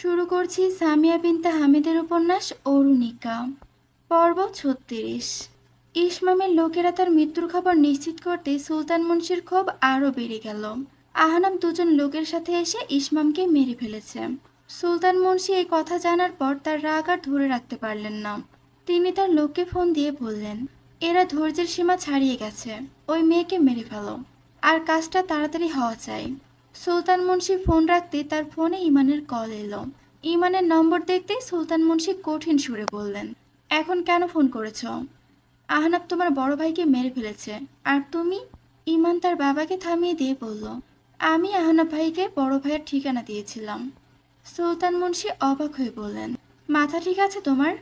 শুরু করছি সামিয়া বিনতে হামিদের উপন্যাস অরুণিকা পর্ব ছত্রিশ ইসমামের লোকেরা তার মৃত্যুর খবর নিশ্চিত করতে সুলতান মুন্সির ক্ষোভ আরও বেড়ে গেল আহানাম দুজন লোকের সাথে এসে ইসমামকে মেরে ফেলেছে সুলতান মুন্সি এই কথা জানার পর তার রাগ আর ধরে রাখতে পারলেন না তিনি তার লোককে ফোন দিয়ে বললেন এরা ধৈর্যের সীমা ছাড়িয়ে গেছে ওই মেয়েকে মেরে ফেলো আর কাজটা তাড়াতাড়ি হওয়া চাই সুলতান মুন্সি ফোন রাখতে তার ফোনে ইমানের কল এলো ইমানের নম্বর দেখতেই সুলতান মুন্সি কঠিন সুরে বললেন এখন কেন ফোন করেছ আহনাব তোমার বড় ভাইকে মেরে ফেলেছে আর তুমি ইমান তার বাবাকে থামিয়ে দিয়ে বলল আমি আহনাব ভাইকে বড় ভাইয়ের ঠিকানা দিয়েছিলাম সুলতান মুন্সি অবাক হয়ে বললেন মাথা ঠিক আছে তোমার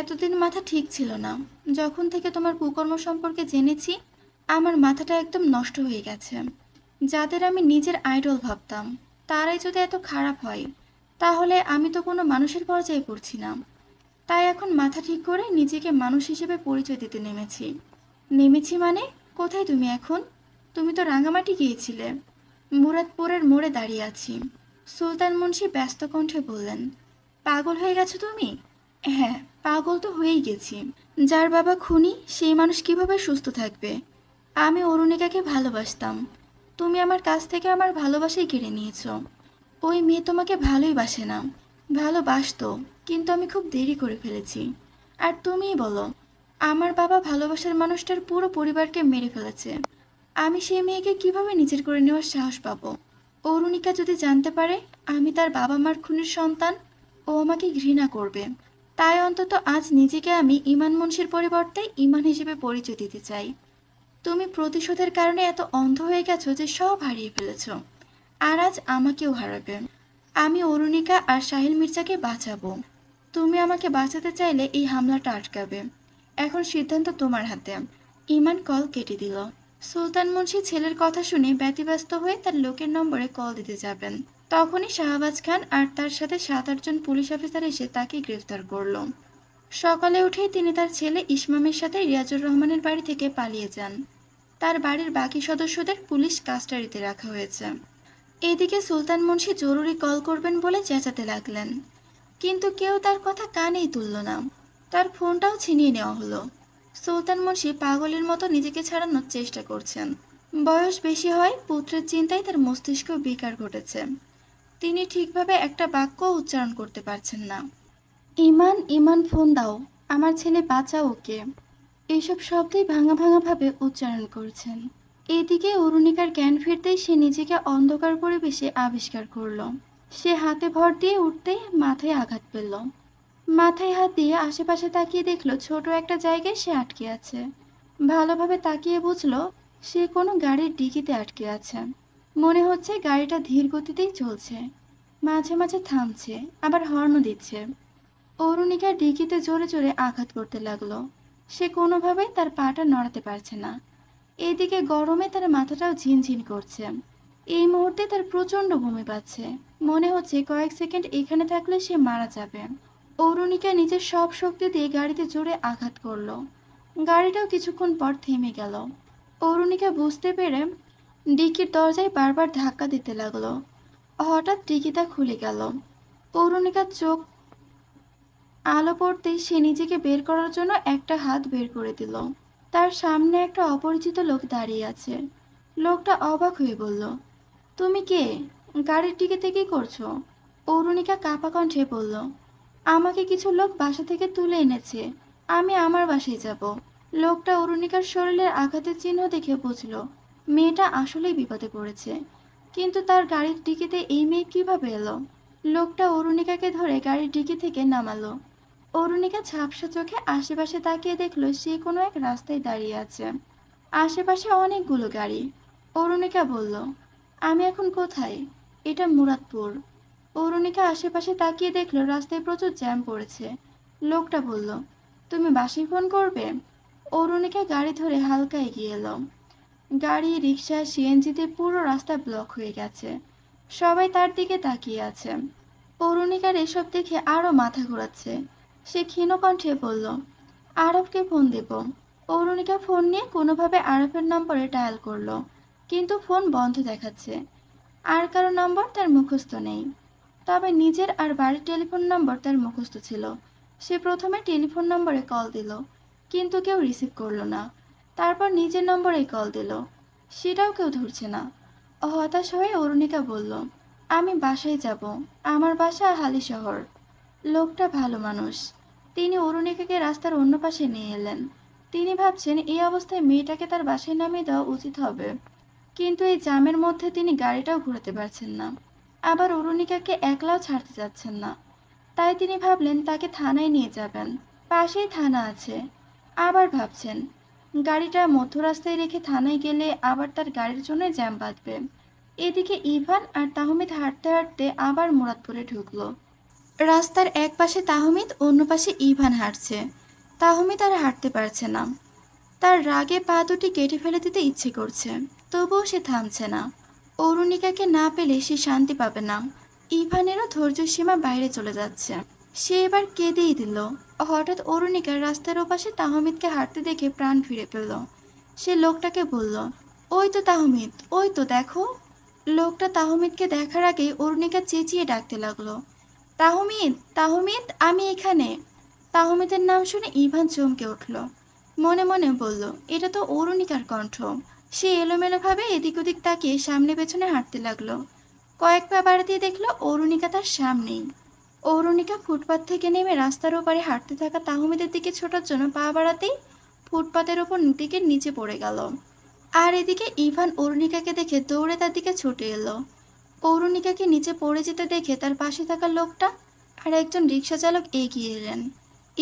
এতদিন মাথা ঠিক ছিল না যখন থেকে তোমার কুকর্ম সম্পর্কে জেনেছি আমার মাথাটা একদম নষ্ট হয়ে গেছে যাদের আমি নিজের আইডল ভাবতাম তারাই যদি এত খারাপ হয় তাহলে আমি তো কোনো মানুষের পর্যায়ে পড়ছি না তাই এখন মাথা ঠিক করে নিজেকে মানুষ হিসেবে পরিচয় দিতে নেমেছি নেমেছি মানে কোথায় তুমি এখন তুমি তো রাঙামাটি গিয়েছিলে মুরাদপুরের মোড়ে দাঁড়িয়ে আছি সুলতান মুন্সি ব্যস্ত কণ্ঠে বললেন পাগল হয়ে গেছো তুমি হ্যাঁ পাগল তো হয়েই গেছি যার বাবা খুনি সেই মানুষ কিভাবে সুস্থ থাকবে আমি অরুণিকাকে ভালোবাসতাম তুমি আমার কাছ থেকে আমার ভালোবাসাই কেড়ে নিয়েছ ওই মেয়ে তোমাকে ভালোই বাসে না ভালোবাসতো কিন্তু আমি খুব দেরি করে ফেলেছি আর তুমিই বলো আমার বাবা ভালোবাসার মানুষটার পুরো পরিবারকে মেরে ফেলেছে আমি সেই মেয়েকে কিভাবে নিজের করে নেওয়ার সাহস পাবো অরুণিকা যদি জানতে পারে আমি তার বাবা মার খুনের সন্তান ও আমাকে ঘৃণা করবে তাই অন্তত আজ নিজেকে আমি ইমান মনসির পরিবর্তে ইমান হিসেবে পরিচয় দিতে চাই তুমি প্রতিশোধের কারণে এত অন্ধ হয়ে গেছো যে সব হারিয়ে ফেলেছ আর আজ আমাকেও হারাবে আমি অরুণিকা আর সাহিল মির্জাকে বাঁচাবো তুমি আমাকে বাঁচাতে চাইলে এই হামলাটা আটকাবে এখন সিদ্ধান্ত তোমার হাতে ইমান কল কেটে দিল সুলতান মুন্সি ছেলের কথা শুনে ব্যতিব্যস্ত হয়ে তার লোকের নম্বরে কল দিতে যাবেন তখনই শাহবাজ খান আর তার সাথে সাত আটজন পুলিশ অফিসার এসে তাকে গ্রেফতার করলো সকালে উঠেই তিনি তার ছেলে ইসমামের সাথে রিয়াজুর রহমানের বাড়ি থেকে পালিয়ে যান তার বাড়ির বাকি সদস্যদের পুলিশ কাস্টারিতে রাখা হয়েছে এদিকে সুলতান মুন্সি জরুরি কল করবেন বলে চেঁচাতে লাগলেন কিন্তু কেউ তার কথা কানেই তুলল না তার ফোনটাও ছিনিয়ে নেওয়া হলো সুলতান মুন্সি পাগলের মতো নিজেকে ছাড়ানোর চেষ্টা করছেন বয়স বেশি হয় পুত্রের চিন্তায় তার মস্তিষ্ক বিকার ঘটেছে তিনি ঠিকভাবে একটা বাক্য উচ্চারণ করতে পারছেন না ইমান ইমান ফোন দাও আমার ছেলে বাঁচাও ওকে এইসব শব্দই ভাঙা ভাঙাভাবে উচ্চারণ করছেন এদিকে অরুণিকার জ্ঞান ফিরতেই সে নিজেকে অন্ধকার পরিবেশে আবিষ্কার করল সে হাতে ভর দিয়ে উঠতেই মাথায় আঘাত পেল মাথায় হাত দিয়ে আশেপাশে তাকিয়ে দেখলো ছোট একটা জায়গায় সে আটকে আছে ভালোভাবে তাকিয়ে বুঝলো সে কোনো গাড়ির ডিকিতে আটকে আছে মনে হচ্ছে গাড়িটা ধীর গতিতেই চলছে মাঝে মাঝে থামছে আবার হর্ন দিচ্ছে অরুণিকা ডিকিতে জোরে জোরে আঘাত করতে লাগলো সে কোনোভাবেই তার পাটা নড়াতে পারছে না এদিকে গরমে তার মাথাটাও ঝিনঝিন করছে এই মুহূর্তে তার প্রচণ্ড বমি পাচ্ছে মনে হচ্ছে কয়েক সেকেন্ড এখানে থাকলে সে মারা যাবে অরুণিকা নিজের সব শক্তি দিয়ে গাড়িতে জোরে আঘাত করলো গাড়িটাও কিছুক্ষণ পর থেমে গেল অরুণিকা বুঝতে পেরে ডিকির দরজায় বারবার ধাক্কা দিতে লাগলো হঠাৎ ডিকিটা খুলে গেল অরুণিকার চোখ আলো পড়তেই সে নিজেকে বের করার জন্য একটা হাত বের করে দিল তার সামনে একটা অপরিচিত লোক দাঁড়িয়ে আছে লোকটা অবাক হয়ে বলল তুমি কে গাড়ির টিকিতে কী করছো অরুণিকা কাপা কণ্ঠে বলল আমাকে কিছু লোক বাসা থেকে তুলে এনেছে আমি আমার বাসায় যাব লোকটা অরুণিকার শরীরের আঘাতের চিহ্ন দেখে বুঝল মেয়েটা আসলেই বিপদে পড়েছে কিন্তু তার গাড়ির টিকিতে এই মেয়ে কীভাবে এলো লোকটা অরুণিকাকে ধরে গাড়ির ডিকি থেকে নামালো অরুণিকা ঝাপসা চোখে আশেপাশে তাকিয়ে দেখলো সে কোনো এক রাস্তায় দাঁড়িয়ে আছে আশেপাশে অনেকগুলো গাড়ি অরুণিকা বলল আমি এখন কোথায় এটা মুরাদপুর অরুণিকা আশেপাশে তাকিয়ে দেখলো রাস্তায় প্রচুর জ্যাম পড়েছে লোকটা বলল তুমি বাসে ফোন করবে অরুণিকা গাড়ি ধরে হালকা এগিয়ে এলো গাড়ি রিক্সা সিএনজিতে পুরো রাস্তা ব্লক হয়ে গেছে সবাই তার দিকে তাকিয়ে আছে অরুণিকার এসব দেখে আরও মাথা ঘোরাচ্ছে সে ক্ষীণ কণ্ঠে বলল আরবকে ফোন দেব অরুণিকা ফোন নিয়ে কোনোভাবে আরবের নম্বরে ডায়াল করলো কিন্তু ফোন বন্ধ দেখাচ্ছে আর কারো নম্বর তার মুখস্থ নেই তবে নিজের আর বাড়ির টেলিফোন নম্বর তার মুখস্থ ছিল সে প্রথমে টেলিফোন নম্বরে কল দিল কিন্তু কেউ রিসিভ করলো না তারপর নিজের নম্বরেই কল দিল সেটাও কেউ ধরছে না হতাশ হয়ে অরুণিকা বলল আমি বাসায় যাব আমার বাসা হালি শহর লোকটা ভালো মানুষ তিনি অরুণিকাকে রাস্তার অন্য পাশে নিয়ে এলেন তিনি ভাবছেন এই অবস্থায় মেয়েটাকে তার বাসায় নামিয়ে দেওয়া উচিত হবে কিন্তু এই জামের মধ্যে তিনি গাড়িটাও ঘুরাতে পারছেন না আবার অরুণিকাকে একলাও ছাড়তে যাচ্ছেন না তাই তিনি ভাবলেন তাকে থানায় নিয়ে যাবেন পাশেই থানা আছে আবার ভাবছেন গাড়িটা মধ্য রাস্তায় রেখে থানায় গেলে আবার তার গাড়ির জন্য জ্যাম বাঁধবে এদিকে ইভান আর তাহমিদ হাঁটতে হাঁটতে আবার মুরাদপুরে ঢুকলো রাস্তার এক পাশে তাহমিদ অন্য পাশে ইভান হাঁটছে তাহমিদ আর হাঁটতে পারছে না তার রাগে পা দুটি কেটে ফেলে দিতে ইচ্ছে করছে তবুও সে থামছে না অরুণিকাকে না পেলে সে শান্তি পাবে না ইভানেরও ধৈর্য সীমা বাইরে চলে যাচ্ছে সে এবার কেঁদেই দিল হঠাৎ অরুণিকা রাস্তার ওপাশে তাহমিদকে হাঁটতে দেখে প্রাণ ফিরে পেল সে লোকটাকে বলল ওই তো তাহমিদ ওই তো দেখো লোকটা তাহমিদকে দেখার আগেই অরুণিকা চেঁচিয়ে ডাকতে লাগলো তাহমিদ তাহমিদ আমি এখানে তাহমিদের নাম শুনে ইভান চমকে উঠল মনে মনে বলল এটা তো অরুণিকার কণ্ঠ সে এলোমেলোভাবে এদিক ওদিক তাকিয়ে সামনে পেছনে হাঁটতে লাগলো কয়েক পা বাড়াতে দেখলো অরুণিকা তার সামনেই অরুণিকা ফুটপাথ থেকে নেমে রাস্তার ওপারে হাঁটতে থাকা তাহমিদের দিকে ছোটার জন্য পা বাড়াতেই ফুটপাতের ওপর দিকে নিচে পড়ে গেল আর এদিকে ইভান অরুণিকাকে দেখে দৌড়ে তার দিকে ছুটে এলো অরুণিকাকে নিচে পড়ে যেতে দেখে তার পাশে থাকা লোকটা আর একজন রিক্সা চালক এগিয়ে এলেন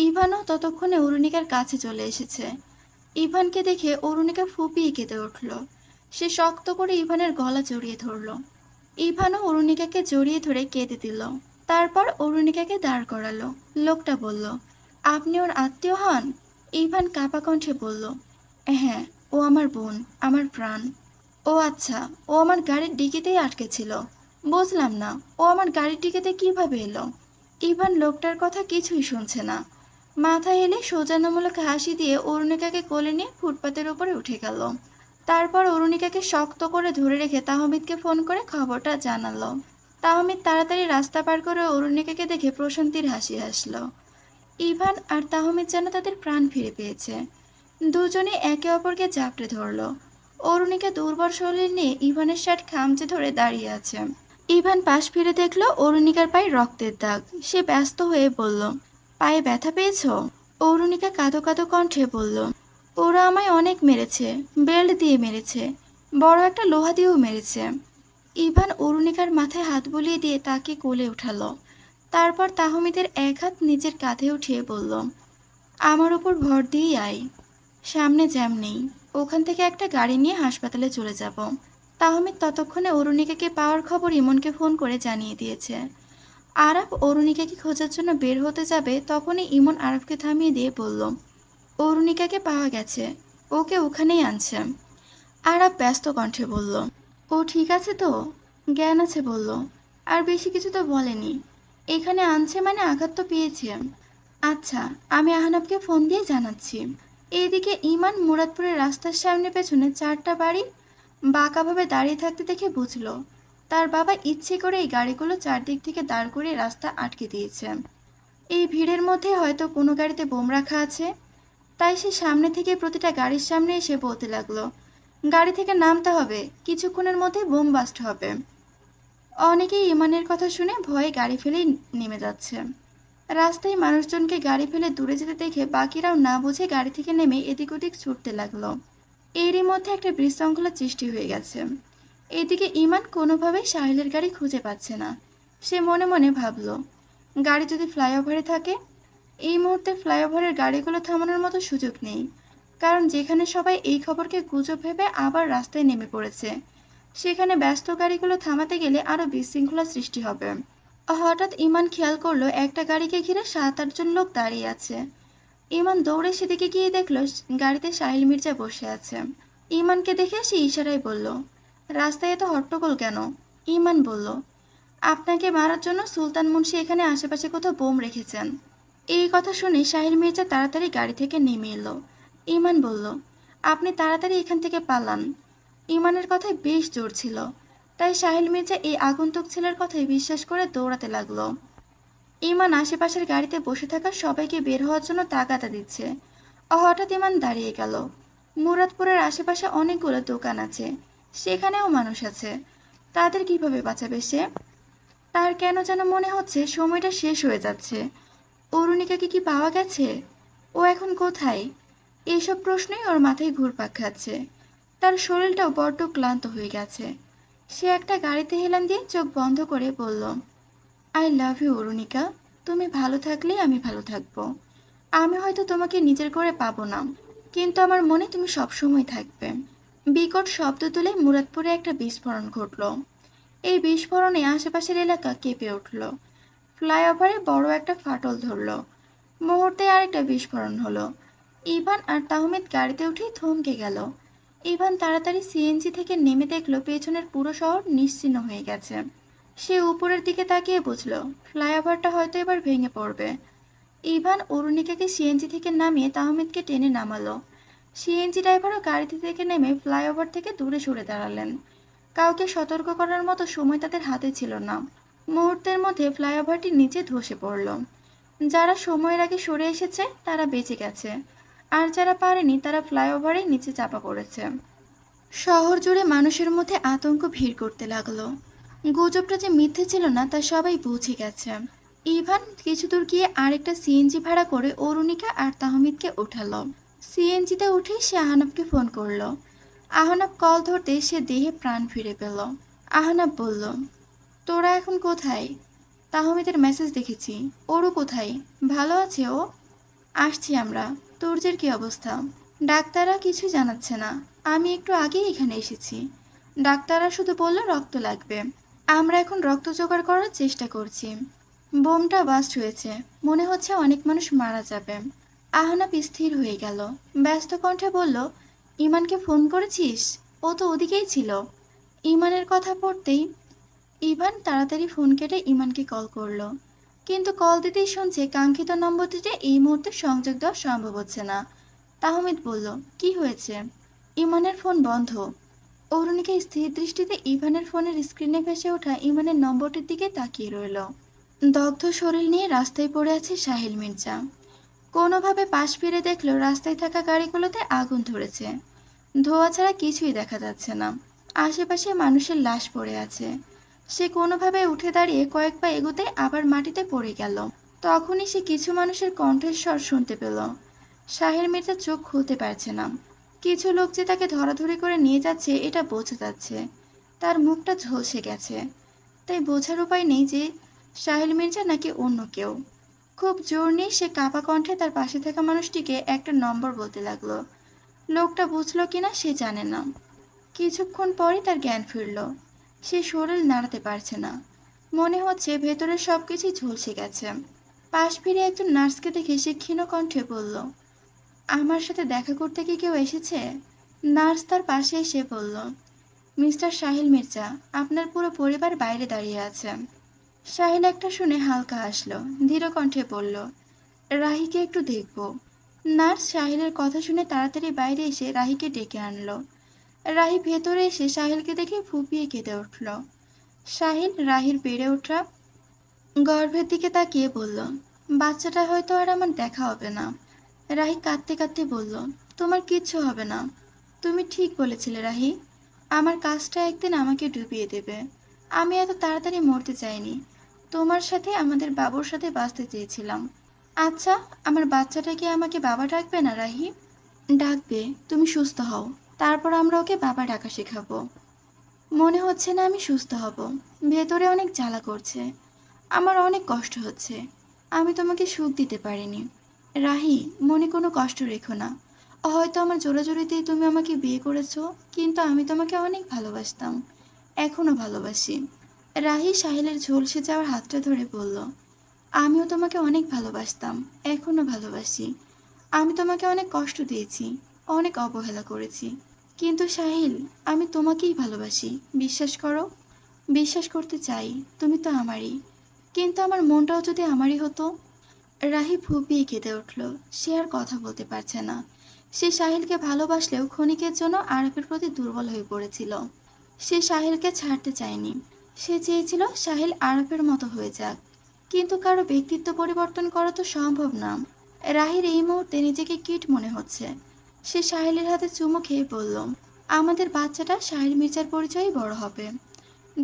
ইভানও ততক্ষণে অরুণিকার কাছে চলে এসেছে ইভানকে দেখে অরুণিকা ফুপিয়ে কেঁদে উঠল সে শক্ত করে ইভানের গলা জড়িয়ে ধরল ইভানও অরুণিকাকে জড়িয়ে ধরে কেঁদে দিল তারপর অরুণিকাকে দাঁড় করালো লোকটা বলল আপনি ওর আত্মীয় হন ইভান কাপা কণ্ঠে বলল হ্যাঁ ও আমার বোন আমার প্রাণ ও আচ্ছা ও আমার গাড়ির ডিকিতেই আটকে ছিল বুঝলাম না ও আমার গাড়ির ডিকিতে কিভাবে এলো ইভান লোকটার কথা কিছুই শুনছে না মাথা হেলে সৌজন্যমূলক হাসি দিয়ে অরুণিকাকে কোলে নিয়ে ফুটপাতের উপরে উঠে গেল তারপর অরুণিকাকে শক্ত করে ধরে রেখে তাহমিদকে ফোন করে খবরটা জানালো তাহমিদ তাড়াতাড়ি রাস্তা পার করে অরুণিকাকে দেখে প্রশান্তির হাসি হাসলো ইভান আর তাহমিদ যেন তাদের প্রাণ ফিরে পেয়েছে দুজনে একে অপরকে জাপড়ে ধরল অরুণিকা দুর্বল শরীর নিয়ে ইভানের শার্ট খামচে ধরে দাঁড়িয়ে আছে ইভান পাশ ফিরে দেখল অরুণিকার পায়ে রক্তের দাগ সে ব্যস্ত হয়ে বলল পায়ে ব্যথা পেয়েছ অরুণিকা কাঁদো কাঁদো কণ্ঠে বলল ওরা আমায় অনেক মেরেছে বেল্ট দিয়ে মেরেছে বড় একটা লোহা দিয়েও মেরেছে ইভান অরুণিকার মাথায় হাত বুলিয়ে দিয়ে তাকে কোলে উঠাল তারপর তাহমিদের এক হাত নিজের কাঁধে উঠিয়ে বলল আমার ওপর ভর দিয়েই আয় সামনে জ্যাম নেই ওখান থেকে একটা গাড়ি নিয়ে হাসপাতালে চলে যাব তাহমিদ ততক্ষণে অরুণিকাকে পাওয়ার খবর ইমনকে ফোন করে জানিয়ে দিয়েছে আরাফ অরুণিকাকে খোঁজার জন্য বের হতে যাবে তখনই ইমন আরাফকে থামিয়ে দিয়ে বলল অরুণিকাকে পাওয়া গেছে ওকে ওখানেই আনছে আরাফ ব্যস্ত কণ্ঠে বলল ও ঠিক আছে তো জ্ঞান আছে বলল আর বেশি কিছু তো বলেনি এখানে আনছে মানে আঘাত তো পেয়েছে আচ্ছা আমি আহনাবকে ফোন দিয়ে জানাচ্ছি এইদিকে ইমান মুরাদপুরের রাস্তার সামনে পেছনে চারটা বাড়ি বাঁকাভাবে দাঁড়িয়ে থাকতে দেখে বুঝলো তার বাবা ইচ্ছে করে এই গাড়িগুলো চারদিক থেকে দাঁড় করে রাস্তা আটকে দিয়েছে এই ভিড়ের মধ্যে হয়তো কোনো গাড়িতে বোম রাখা আছে তাই সে সামনে থেকে প্রতিটা গাড়ির সামনে এসে বলতে লাগলো গাড়ি থেকে নামতে হবে কিছুক্ষণের মধ্যে বোম বাস্ট হবে অনেকেই ইমানের কথা শুনে ভয়ে গাড়ি ফেলেই নেমে যাচ্ছে রাস্তায় মানুষজনকে গাড়ি ফেলে দূরে যেতে দেখে বাকিরাও না বুঝে গাড়ি থেকে নেমে এদিক ওদিক ছুটতে লাগলো এরই মধ্যে একটা বিশৃঙ্খলা সৃষ্টি হয়ে গেছে এদিকে ইমান কোনোভাবেই সাহিলের গাড়ি খুঁজে পাচ্ছে না সে মনে মনে ভাবল গাড়ি যদি ফ্লাইওভারে থাকে এই মুহূর্তে ফ্লাইওভারের গাড়িগুলো থামানোর মতো সুযোগ নেই কারণ যেখানে সবাই এই খবরকে গুজব ভেবে আবার রাস্তায় নেমে পড়েছে সেখানে ব্যস্ত গাড়িগুলো থামাতে গেলে আরও বিশৃঙ্খলা সৃষ্টি হবে হঠাৎ ইমান খেয়াল করলো একটা গাড়িকে ঘিরে সাত আটজন লোক দাঁড়িয়ে আছে ইমান দৌড়ে সেদিকে গিয়ে দেখলো গাড়িতে সাহিল মির্জা বসে আছে ইমানকে দেখে সে ইশারায় বলল রাস্তায় এত হট্টগোল কেন ইমান বলল আপনাকে মারার জন্য সুলতান মুন্সি এখানে আশেপাশে কোথাও বোম রেখেছেন এই কথা শুনে সাহিল মির্জা তাড়াতাড়ি গাড়ি থেকে নেমে এলো ইমান বলল আপনি তাড়াতাড়ি এখান থেকে পালান ইমানের কথায় বেশ জোর ছিল তাই সাহিল মির্জা এই আগন্তুক ছেলের কথাই বিশ্বাস করে দৌড়াতে লাগলো ইমান আশেপাশের গাড়িতে বসে থাকা সবাইকে বের হওয়ার জন্য তাগাতা দিচ্ছে হঠাৎ ইমান দাঁড়িয়ে গেল মুরাদপুরের আশেপাশে অনেকগুলো দোকান আছে সেখানেও মানুষ আছে তাদের কিভাবে বাঁচাবে সে তার কেন যেন মনে হচ্ছে সময়টা শেষ হয়ে যাচ্ছে অরুণিকাকে কি পাওয়া গেছে ও এখন কোথায় এইসব প্রশ্নই ওর মাথায় ঘুরপাক খাচ্ছে তার শরীরটাও বড্ড ক্লান্ত হয়ে গেছে সে একটা গাড়িতে হেলান দিয়ে চোখ বন্ধ করে বলল আই লাভ ইউ অরুণিকা তুমি ভালো থাকলে আমি ভালো থাকবো আমি হয়তো তোমাকে নিজের করে পাবো না কিন্তু আমার মনে তুমি সবসময় থাকবে বিকট শব্দ তুলে মুরাদপুরে একটা বিস্ফোরণ ঘটল এই বিস্ফোরণে আশেপাশের এলাকা কেঁপে উঠল ফ্লাইওভারে বড় একটা ফাটল ধরল মুহূর্তে আরেকটা বিস্ফোরণ হলো ইভান আর তাহমিদ গাড়িতে উঠে থমকে গেল ইভান তাড়াতাড়ি সিএনজি থেকে নেমে দেখলো পেছনের পুরো শহর নিশ্চিন্ন হয়ে গেছে সে উপরের দিকে তাকিয়ে বুঝল ফ্লাইওভারটা হয়তো এবার ভেঙে পড়বে ইভান অরুণিকাকে সিএনজি থেকে নামিয়ে তাহমিদকে টেনে নামালো সিএনজি ড্রাইভারও গাড়িতে থেকে নেমে ফ্লাইওভার থেকে দূরে সরে দাঁড়ালেন কাউকে সতর্ক করার মতো সময় তাদের হাতে ছিল না মুহূর্তের মধ্যে ফ্লাইওভারটি নিচে ধসে পড়ল যারা সময়ের আগে সরে এসেছে তারা বেঁচে গেছে আর যারা পারেনি তারা ফ্লাইওভারের নিচে চাপা পড়েছে শহর জুড়ে মানুষের মধ্যে আতঙ্ক ভিড় করতে লাগলো গুজবটা যে মিথ্যে ছিল না তা সবাই বুঝে গেছে ইভান কিছু দূর গিয়ে আরেকটা সিএনজি ভাড়া করে অরুণিকা আর তাহমিদকে উঠালো সিএনজিতে উঠে সে আহনাবকে ফোন করলো আহনাব কল ধরতে সে দেহে প্রাণ ফিরে পেল আহনাব বলল তোরা এখন কোথায় তাহমিদের মেসেজ দেখেছি ওরও কোথায় ভালো আছে ও আসছি আমরা তোর্যের কী অবস্থা ডাক্তাররা কিছু জানাচ্ছে না আমি একটু আগেই এখানে এসেছি ডাক্তাররা শুধু বলল রক্ত লাগবে আমরা এখন রক্ত জোগাড় করার চেষ্টা করছি বোমটা বাস্ট হয়েছে মনে হচ্ছে অনেক মানুষ মারা যাবে আহনাপ স্থির হয়ে গেল ব্যস্ত কণ্ঠে বলল ইমানকে ফোন করেছিস ও তো ওদিকেই ছিল ইমানের কথা পড়তেই ইভান তাড়াতাড়ি ফোন কেটে ইমানকে কল করলো কিন্তু কল দিতেই শুনছে কাঙ্ক্ষিত নম্বরটিতে এই মুহূর্তে সংযোগ দেওয়া সম্ভব হচ্ছে না তাহমিদ বলল কি হয়েছে ইমানের ফোন বন্ধ অরুণীকে স্থির দৃষ্টিতে ইভানের ফোনের স্ক্রিনে ভেসে ওঠা ইমানের নম্বরটির দিকে তাকিয়ে রইল দগ্ধ শরীর নিয়ে রাস্তায় পড়ে আছে সাহিল মির্জা কোনোভাবে পাশ ফিরে দেখলো রাস্তায় থাকা গাড়িগুলোতে আগুন ধরেছে ধোয়া ছাড়া কিছুই দেখা যাচ্ছে না আশেপাশে মানুষের লাশ পড়ে আছে সে কোনোভাবে উঠে দাঁড়িয়ে কয়েক পা এগোতে আবার মাটিতে পড়ে গেল তখনই সে কিছু মানুষের কণ্ঠস্বর শুনতে পেল শাহের মেয়েটা চোখ খুলতে পারছে না কিছু লোক যে তাকে ধরাধরি করে নিয়ে যাচ্ছে এটা বোঝা যাচ্ছে তার মুখটা ঝলসে গেছে তাই বোঝার উপায় নেই যে সাহেল মির্জা নাকি অন্য কেউ খুব জোর নিয়ে সে কাপা কণ্ঠে তার পাশে থাকা মানুষটিকে একটা নম্বর বলতে লাগলো লোকটা বুঝলো কিনা সে জানে না কিছুক্ষণ পরে তার জ্ঞান ফিরল সে শরীর নাড়াতে পারছে না মনে হচ্ছে ভেতরে সব কিছুই ঝলসে গেছে পাশ ফিরে একজন নার্সকে দেখে সে ক্ষীণ কণ্ঠে বলল আমার সাথে দেখা করতে কি কেউ এসেছে নার্স তার পাশে এসে বলল মিস্টার সাহিল মির্জা আপনার পুরো পরিবার বাইরে দাঁড়িয়ে আছে সাহিল একটা শুনে হালকা আসলো ধীর কণ্ঠে বলল রাহিকে একটু দেখব নার্স সাহিলের কথা শুনে তাড়াতাড়ি বাইরে এসে রাহিকে ডেকে আনলো রাহি ভেতরে এসে সাহিলকে দেখে ফুপিয়ে কেঁদে উঠল সাহিল রাহির বেড়ে ওঠা গর্ভের দিকে তাকিয়ে বলল বাচ্চাটা হয়তো আর আমার দেখা হবে না রাহি কাঁদতে কাঁদতে বলল তোমার কিচ্ছু হবে না তুমি ঠিক বলেছিলে রাহি আমার কাজটা একদিন আমাকে ডুবিয়ে দেবে আমি এত তাড়াতাড়ি মরতে চাইনি তোমার সাথে আমাদের বাবুর সাথে বাঁচতে চেয়েছিলাম আচ্ছা আমার বাচ্চাটাকে আমাকে বাবা ডাকবে না রাহি ডাকবে তুমি সুস্থ হও তারপর আমরা ওকে বাবা ডাকা শেখাবো মনে হচ্ছে না আমি সুস্থ হব ভেতরে অনেক জ্বালা করছে আমার অনেক কষ্ট হচ্ছে আমি তোমাকে সুখ দিতে পারিনি রাহি মনে কোনো কষ্ট রেখো না হয়তো আমার জোরাজোরিতেই তুমি আমাকে বিয়ে করেছো কিন্তু আমি তোমাকে অনেক ভালোবাসতাম এখনও ভালোবাসি রাহি সাহিলের ঝলসে যাওয়ার হাতটা ধরে বলল আমিও তোমাকে অনেক ভালোবাসতাম এখনও ভালোবাসি আমি তোমাকে অনেক কষ্ট দিয়েছি অনেক অবহেলা করেছি কিন্তু সাহিল আমি তোমাকেই ভালোবাসি বিশ্বাস করো বিশ্বাস করতে চাই তুমি তো আমারই কিন্তু আমার মনটাও যদি আমারই হতো রাহি ফুপিয়ে কেঁদে উঠল সে আর কথা বলতে পারছে না সে সাহিলকে ভালোবাসলেও ক্ষণিকের জন্য আরফের প্রতি দুর্বল হয়ে পড়েছিল সে সাহিলকে ছাড়তে চায়নি সে চেয়েছিল সাহিল আরফের মতো হয়ে যাক কিন্তু কারো ব্যক্তিত্ব পরিবর্তন করা তো সম্ভব না রাহির এই মুহূর্তে নিজেকে কিট মনে হচ্ছে সে সাহিলের হাতে চুমু খেয়ে বলল আমাদের বাচ্চাটা সাহেল মির্জার পরিচয়ে বড় হবে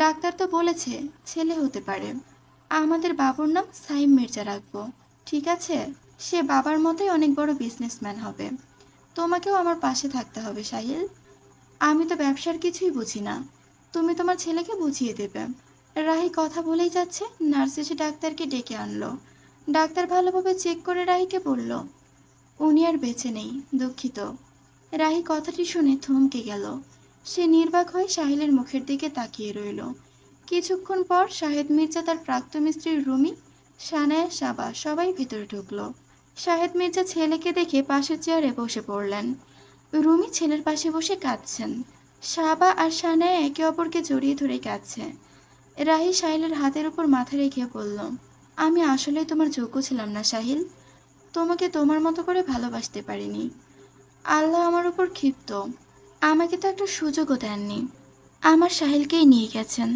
ডাক্তার তো বলেছে ছেলে হতে পারে আমাদের বাবুর নাম সাইম মির্জা রাখবো ঠিক আছে সে বাবার মতোই অনেক বড় বিজনেসম্যান হবে তোমাকেও আমার পাশে থাকতে হবে সাহিল আমি তো ব্যবসার কিছুই বুঝি না তুমি তোমার ছেলেকে বুঝিয়ে দেবে রাহি কথা বলেই যাচ্ছে নার্স এসে ডাক্তারকে ডেকে আনলো ডাক্তার ভালোভাবে চেক করে রাহিকে বলল উনি আর বেঁচে নেই দুঃখিত রাহি কথাটি শুনে থমকে গেল সে নির্বাক হয়ে সাহিলের মুখের দিকে তাকিয়ে রইল কিছুক্ষণ পর শাহেদ মির্জা তার প্রাক্তন স্ত্রীর রুমি সানায়া সাবা সবাই ভিতরে ঢুকল শাহেদ মির্জা ছেলেকে দেখে পাশের চেয়ারে বসে পড়লেন রুমি ছেলের পাশে বসে কাঁদছেন সাবা আর সানায় একে অপরকে জড়িয়ে ধরে কাঁদছে রাহি সাহিলের হাতের উপর মাথা রেখে বলল আমি আসলে তোমার যোগ্য ছিলাম না সাহিল তোমাকে তোমার মতো করে ভালোবাসতে পারিনি আল্লাহ আমার উপর ক্ষিপ্ত আমাকে তো একটা সুযোগও দেননি আমার সাহিলকেই নিয়ে গেছেন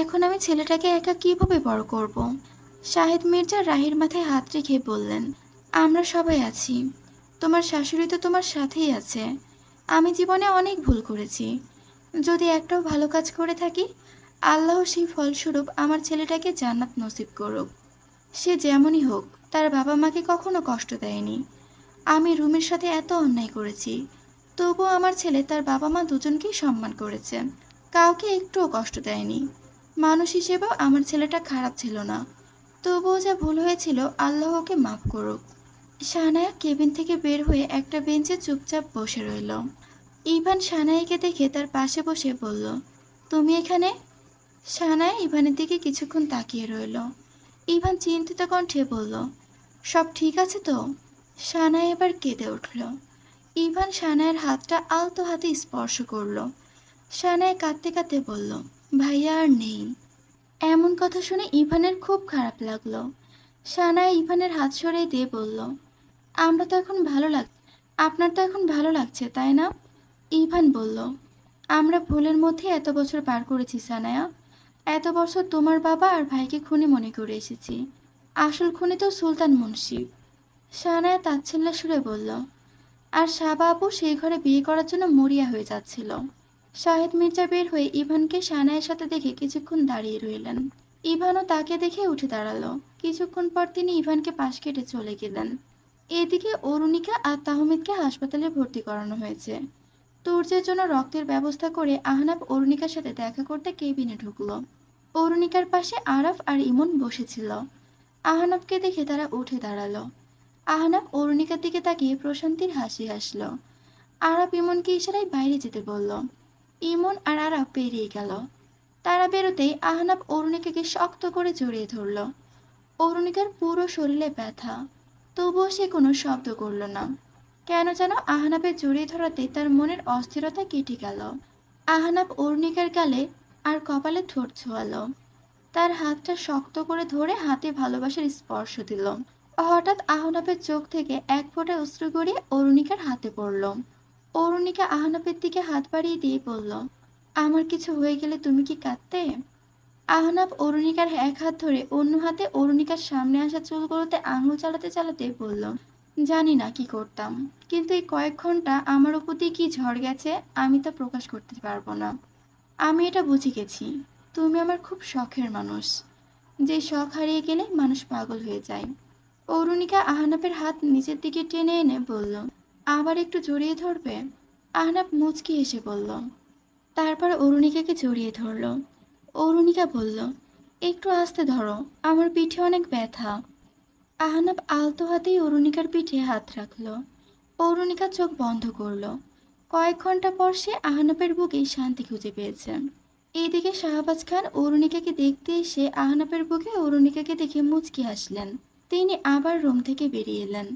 এখন আমি ছেলেটাকে একা কীভাবে বড় করব। শাহেদ মির্জা রাহির মাথায় হাত রেখে বললেন আমরা সবাই আছি তোমার শাশুড়ি তো তোমার সাথেই আছে আমি জীবনে অনেক ভুল করেছি যদি একটাও ভালো কাজ করে থাকি আল্লাহ সেই ফলস্বরূপ আমার ছেলেটাকে জান্নাত নসিব করুক সে যেমনই হোক তার বাবা মাকে কখনো কষ্ট দেয়নি আমি রুমের সাথে এত অন্যায় করেছি তবুও আমার ছেলে তার বাবা মা দুজনকেই সম্মান করেছে কাউকে একটুও কষ্ট দেয়নি মানুষ হিসেবেও আমার ছেলেটা খারাপ ছিল না তবুও যা ভুল হয়েছিল আল্লাহকে মাফ করুক সানায়া কেবিন থেকে বের হয়ে একটা বেঞ্চে চুপচাপ বসে রইল ইভান সানাইকে দেখে তার পাশে বসে বলল তুমি এখানে সানায়া ইভানের দিকে কিছুক্ষণ তাকিয়ে রইল ইভান চিন্তিত কণ্ঠে বলল সব ঠিক আছে তো সানা এবার কেঁদে উঠল ইভান সানায়ের হাতটা আলতো হাতে স্পর্শ করল সানায় কাঁদতে কাঁদতে বলল ভাইয়া আর নেই এমন কথা শুনে ইভানের খুব খারাপ লাগলো সানায় ইভানের হাত সরিয়ে দিয়ে বলল আমরা তো এখন ভালো লাগ আপনার তো এখন ভালো লাগছে তাই না ইভান বলল আমরা ভুলের মধ্যে এত বছর পার করেছি সানায়া এত বছর তোমার বাবা আর ভাইকে খুনি মনে করে এসেছি আসল খুনি তো সুলতান মুন্সি সানায় তাচ্ছিল্য সুরে বলল আর শাহবাবু সেই ঘরে বিয়ে করার জন্য মরিয়া হয়ে যাচ্ছিল শাহেদ মির্জা বের হয়ে ইভানকে সানায়ের সাথে দেখে কিছুক্ষণ দাঁড়িয়ে রইলেন ইভানও তাকে দেখে উঠে দাঁড়ালো কিছুক্ষণ পর তিনি ইভানকে পাশ কেটে চলে গেলেন এদিকে অরুণিকা আর তাহমিদকে হাসপাতালে ভর্তি করানো হয়েছে তুর্যের জন্য রক্তের ব্যবস্থা করে আহনাব অরুণিকার সাথে দেখা করতে কেবিনে ঢুকলো পৌরণিকার পাশে আরাফ আর ইমন বসেছিল আহানবকে দেখে তারা উঠে দাঁড়ালো আহনাব অরুণিকার দিকে তাকিয়ে প্রশান্তির হাসি হাসল আরাফ ইমনকে ইশারায় বাইরে যেতে বলল ইমন আর আরাফ পেরিয়ে গেল তারা বেরোতেই আহনাব অরুণিকাকে শক্ত করে জড়িয়ে ধরল অরুণিকার পুরো শরীরে ব্যথা তবুও সে কোনো শব্দ করল না কেন যেন আহনাবে জড়িয়ে ধরাতে তার মনের অস্থিরতা কেটে গেল আহনাব অরুণিকার গালে আর কপালে ঠোঁট ছোয়ালো তার হাতটা শক্ত করে ধরে হাতে ভালোবাসার স্পর্শ দিল হঠাৎ আহনাপের চোখ থেকে এক ফোঁটা অস্ত্র গড়িয়ে অরুণিকার হাতে পড়ল অরুণিকা আহনাপের দিকে হাত বাড়িয়ে দিয়ে বলল আমার কিছু হয়ে গেলে তুমি কি কাঁদতে আহনাপ অরুণিকার এক হাত ধরে অন্য হাতে অরুণিকার সামনে আসা চুলগুলোতে আঙুল চালাতে চালাতে বলল জানি না কি করতাম কিন্তু এই কয়েক ঘন্টা আমার উপর দিয়ে কি ঝড় গেছে আমি তা প্রকাশ করতে পারবো না আমি এটা বুঝে গেছি তুমি আমার খুব শখের মানুষ যে শখ হারিয়ে গেলে মানুষ পাগল হয়ে যায় অরুণিকা আহনাপের হাত নিচের দিকে টেনে এনে বলল আবার একটু জড়িয়ে ধরবে আহনাপ মুচকি এসে বলল তারপর অরুণিকাকে জড়িয়ে ধরল অরুণিকা বলল একটু আস্তে ধরো আমার পিঠে অনেক ব্যথা আহনাপ আলতো হাতেই অরুণিকার পিঠে হাত রাখল অরুণিকা চোখ বন্ধ করলো কয়েক ঘন্টা পর সে আহনাপের বুকে শান্তি খুঁজে পেয়েছে এইদিকে শাহবাজ খান অরুণিকাকে দেখতে এসে আহনাপের বুকে অরুণিকাকে দেখে মুচকি হাসলেন তিনি আবার রুম থেকে বেরিয়ে এলেন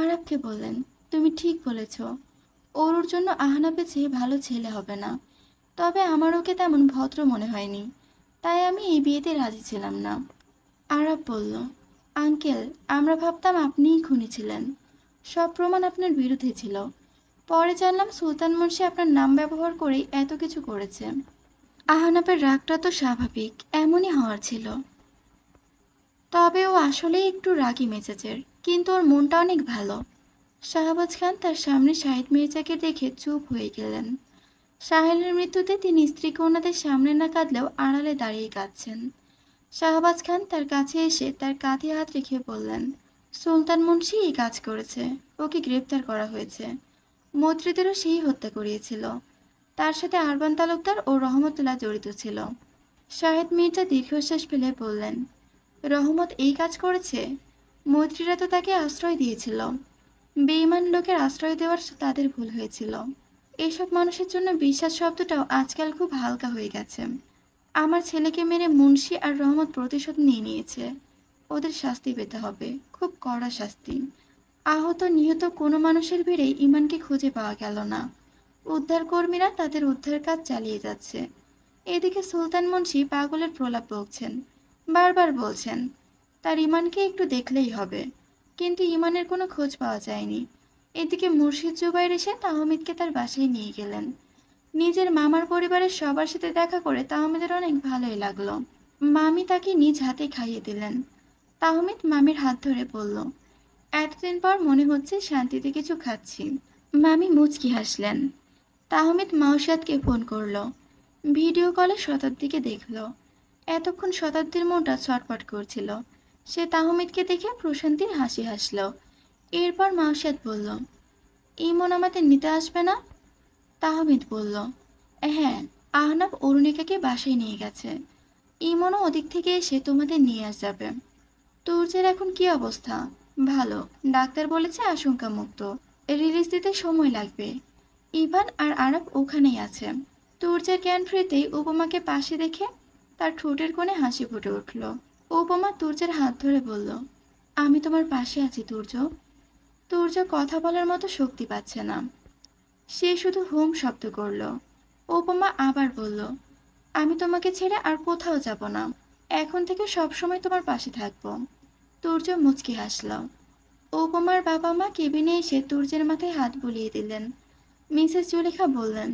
আরাবকে বললেন তুমি ঠিক বলেছ অরুর জন্য আহনাপে চেয়ে ভালো ছেলে হবে না তবে আমার ওকে তেমন ভদ্র মনে হয়নি তাই আমি এই বিয়েতে রাজি ছিলাম না আরাব বলল আঙ্কেল আমরা ভাবতাম আপনিই খুনি ছিলেন সব প্রমাণ আপনার বিরুদ্ধে ছিল পরে জানলাম সুলতান মুন্সি আপনার নাম ব্যবহার করেই এত কিছু করেছে আহানাপের রাগটা তো স্বাভাবিক এমনই হওয়ার ছিল তবে ও আসলেই একটু রাগি মেজাজের কিন্তু ওর মনটা অনেক ভালো শাহবাজ খান তার সামনে শাহিদ মির্জাকে দেখে চুপ হয়ে গেলেন সাহেলের মৃত্যুতে তিনি স্ত্রী কন্যাদের সামনে না কাঁদলেও আড়ালে দাঁড়িয়ে কাঁদছেন শাহবাজ খান তার কাছে এসে তার কাঁধে হাত রেখে বললেন সুলতান মুন্সি এই কাজ করেছে ওকে গ্রেপ্তার করা হয়েছে মন্ত্রীদেরও সেই হত্যা করিয়েছিল তার সাথে আরবান তালুকদার ও রহমতুল্লাহ জড়িত ছিল শাহেদ মির্জা দীর্ঘশ্বাস ফেলে বললেন রহমত এই কাজ করেছে মন্ত্রীরা তো তাকে আশ্রয় দিয়েছিল বেঈমান লোকের আশ্রয় দেওয়ার তাদের ভুল হয়েছিল এইসব মানুষের জন্য বিশ্বাস শব্দটাও আজকাল খুব হালকা হয়ে গেছে আমার ছেলেকে মেরে মুন্সি আর রহমত প্রতিশোধ নিয়ে নিয়েছে ওদের শাস্তি পেতে হবে খুব কড়া শাস্তি আহত নিহত কোনো মানুষের ভিড়ে ইমানকে খুঁজে পাওয়া গেল না উদ্ধারকর্মীরা তাদের উদ্ধার কাজ চালিয়ে যাচ্ছে এদিকে সুলতান মুন্সি পাগলের প্রলাপ বলছেন বারবার বলছেন তার ইমানকে একটু দেখলেই হবে কিন্তু ইমানের কোনো খোঁজ পাওয়া যায়নি এদিকে মুর্শিদ জুবাইর এসে তাহমিদকে তার বাসায় নিয়ে গেলেন নিজের মামার পরিবারের সবার সাথে দেখা করে তাহমিদের অনেক ভালোই লাগলো মামি তাকে নিজ হাতে খাইয়ে দিলেন তাহমিদ মামির হাত ধরে বলল এতদিন পর মনে হচ্ছে শান্তিতে কিছু খাচ্ছি মামি মুচকি হাসলেন তাহমিদ মাওসাদকে ফোন করলো ভিডিও কলে শতাব্দীকে দেখল এতক্ষণ শতাব্দীর মনটা ছটফট করছিল সে তাহমিদকে দেখে প্রশান্তির হাসি হাসল এরপর মাওসাদ বলল ইমন আমাদের নিতে আসবে না তাহমিদ বলল হ্যাঁ আহনাব অরুণিকাকে বাসায় নিয়ে গেছে ইমনও ওদিক থেকে এসে তোমাদের নিয়ে আস যাবে তোর এখন কি অবস্থা ভালো ডাক্তার বলেছে আশঙ্কামুক্ত রিলিজ দিতে সময় লাগবে ইভান আর আরব ওখানেই আছে তুর্যের জ্ঞান ফিরতেই উপমাকে পাশে দেখে তার ঠোঁটের কোণে হাসি ফুটে উঠল উপমা তুর্যের হাত ধরে বলল আমি তোমার পাশে আছি তুর্য তুর্য কথা বলার মতো শক্তি পাচ্ছে না সে শুধু হোম শব্দ করল উপমা আবার বলল আমি তোমাকে ছেড়ে আর কোথাও যাব না এখন থেকে সবসময় তোমার পাশে থাকবো তুর্য মুচকি হাসল ওপমার বাবা মা কেবিনে এসে তুর্যের মাথায় হাত বুলিয়ে দিলেন মিসেস জুলেখা বললেন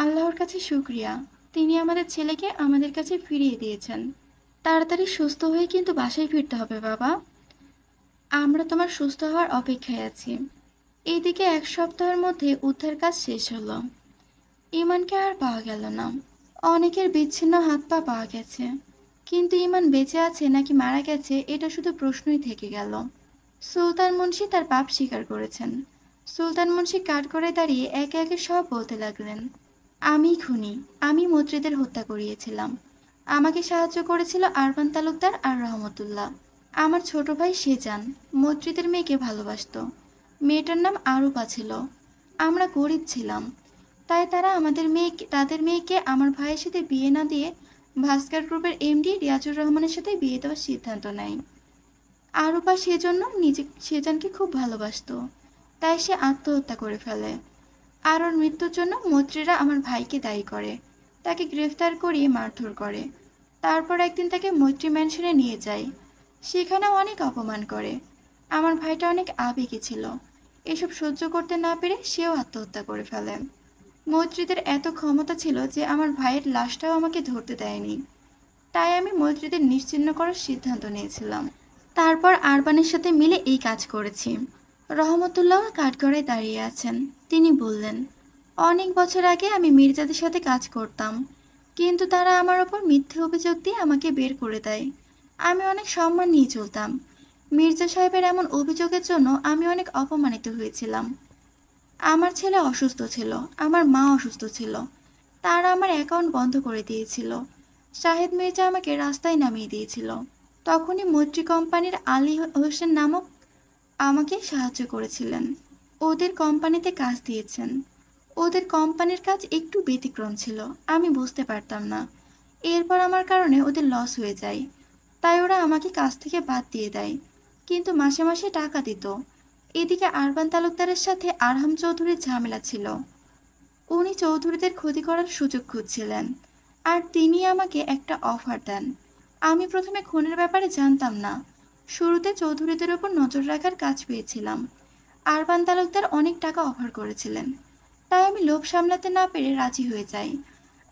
আল্লাহর কাছে শুক্রিয়া তিনি আমাদের ছেলেকে আমাদের কাছে ফিরিয়ে দিয়েছেন তাড়াতাড়ি সুস্থ হয়ে কিন্তু বাসায় ফিরতে হবে বাবা আমরা তোমার সুস্থ হওয়ার অপেক্ষায় আছি এদিকে এক সপ্তাহের মধ্যে উদ্ধার কাজ শেষ হলো ইমানকে আর পাওয়া গেল না অনেকের বিচ্ছিন্ন হাত পা পাওয়া গেছে কিন্তু ইমান বেঁচে আছে নাকি মারা গেছে এটা শুধু প্রশ্নই থেকে গেল সুলতান মুন্সি তার পাপ স্বীকার করেছেন সুলতান মুন্সি কাঠ করে দাঁড়িয়ে একে একে সব বলতে লাগলেন আমি খুনি আমি মন্ত্রীদের হত্যা করিয়েছিলাম আমাকে সাহায্য করেছিল আরবান তালুকদার আর রহমতুল্লাহ আমার ছোট ভাই সে যান মন্ত্রীদের মেয়েকে ভালোবাসত মেয়েটার নাম আরুপা ছিল আমরা গরিব ছিলাম তাই তারা আমাদের মেয়েকে তাদের মেয়েকে আমার ভাইয়ের সাথে বিয়ে না দিয়ে ভাস্কার গ্রুপের এমডি রিয়াজুর রহমানের সাথে বিয়ে দেওয়ার সিদ্ধান্ত নেয় আরোপা সেজন্য নিজে সেজানকে খুব ভালোবাসত তাই সে আত্মহত্যা করে ফেলে আরোর মৃত্যুর জন্য মন্ত্রীরা আমার ভাইকে দায়ী করে তাকে গ্রেফতার করিয়ে মারধর করে তারপর একদিন তাকে মৈত্রী ম্যানশনে নিয়ে যায় সেখানেও অনেক অপমান করে আমার ভাইটা অনেক আবেগে ছিল এসব সহ্য করতে না পেরে সেও আত্মহত্যা করে ফেলে মৈত্রীদের এত ক্ষমতা ছিল যে আমার ভাইয়ের লাশটাও আমাকে ধরতে দেয়নি তাই আমি মৈত্রীদের নিশ্চিন্ন করার সিদ্ধান্ত নিয়েছিলাম তারপর আরবানের সাথে মিলে এই কাজ করেছি রহমতুল্লাহ কাঠগড়ায় দাঁড়িয়ে আছেন তিনি বললেন অনেক বছর আগে আমি মির্জাদের সাথে কাজ করতাম কিন্তু তারা আমার ওপর মিথ্যে অভিযোগ দিয়ে আমাকে বের করে দেয় আমি অনেক সম্মান নিয়ে চলতাম মির্জা সাহেবের এমন অভিযোগের জন্য আমি অনেক অপমানিত হয়েছিলাম আমার ছেলে অসুস্থ ছিল আমার মা অসুস্থ ছিল তারা আমার অ্যাকাউন্ট বন্ধ করে দিয়েছিল শাহেদ মির্জা আমাকে রাস্তায় নামিয়ে দিয়েছিল তখনই মৈত্রী কোম্পানির আলী হোসেন নামক আমাকে সাহায্য করেছিলেন ওদের কোম্পানিতে কাজ দিয়েছেন ওদের কোম্পানির কাজ একটু ব্যতিক্রম ছিল আমি বুঝতে পারতাম না এরপর আমার কারণে ওদের লস হয়ে যায় তাই ওরা আমাকে কাজ থেকে বাদ দিয়ে দেয় কিন্তু মাসে মাসে টাকা দিত এদিকে আরবান তালুকদারের সাথে আরহাম চৌধুরীর ঝামেলা ছিল উনি চৌধুরীদের ক্ষতি করার সুযোগ খুঁজছিলেন আর তিনি আমাকে একটা অফার দেন আমি প্রথমে খুনের ব্যাপারে জানতাম না শুরুতে চৌধুরীদের ওপর নজর রাখার কাজ পেয়েছিলাম আরবান তালুকদার অনেক টাকা অফার করেছিলেন তাই আমি লোভ সামলাতে না পেরে রাজি হয়ে যাই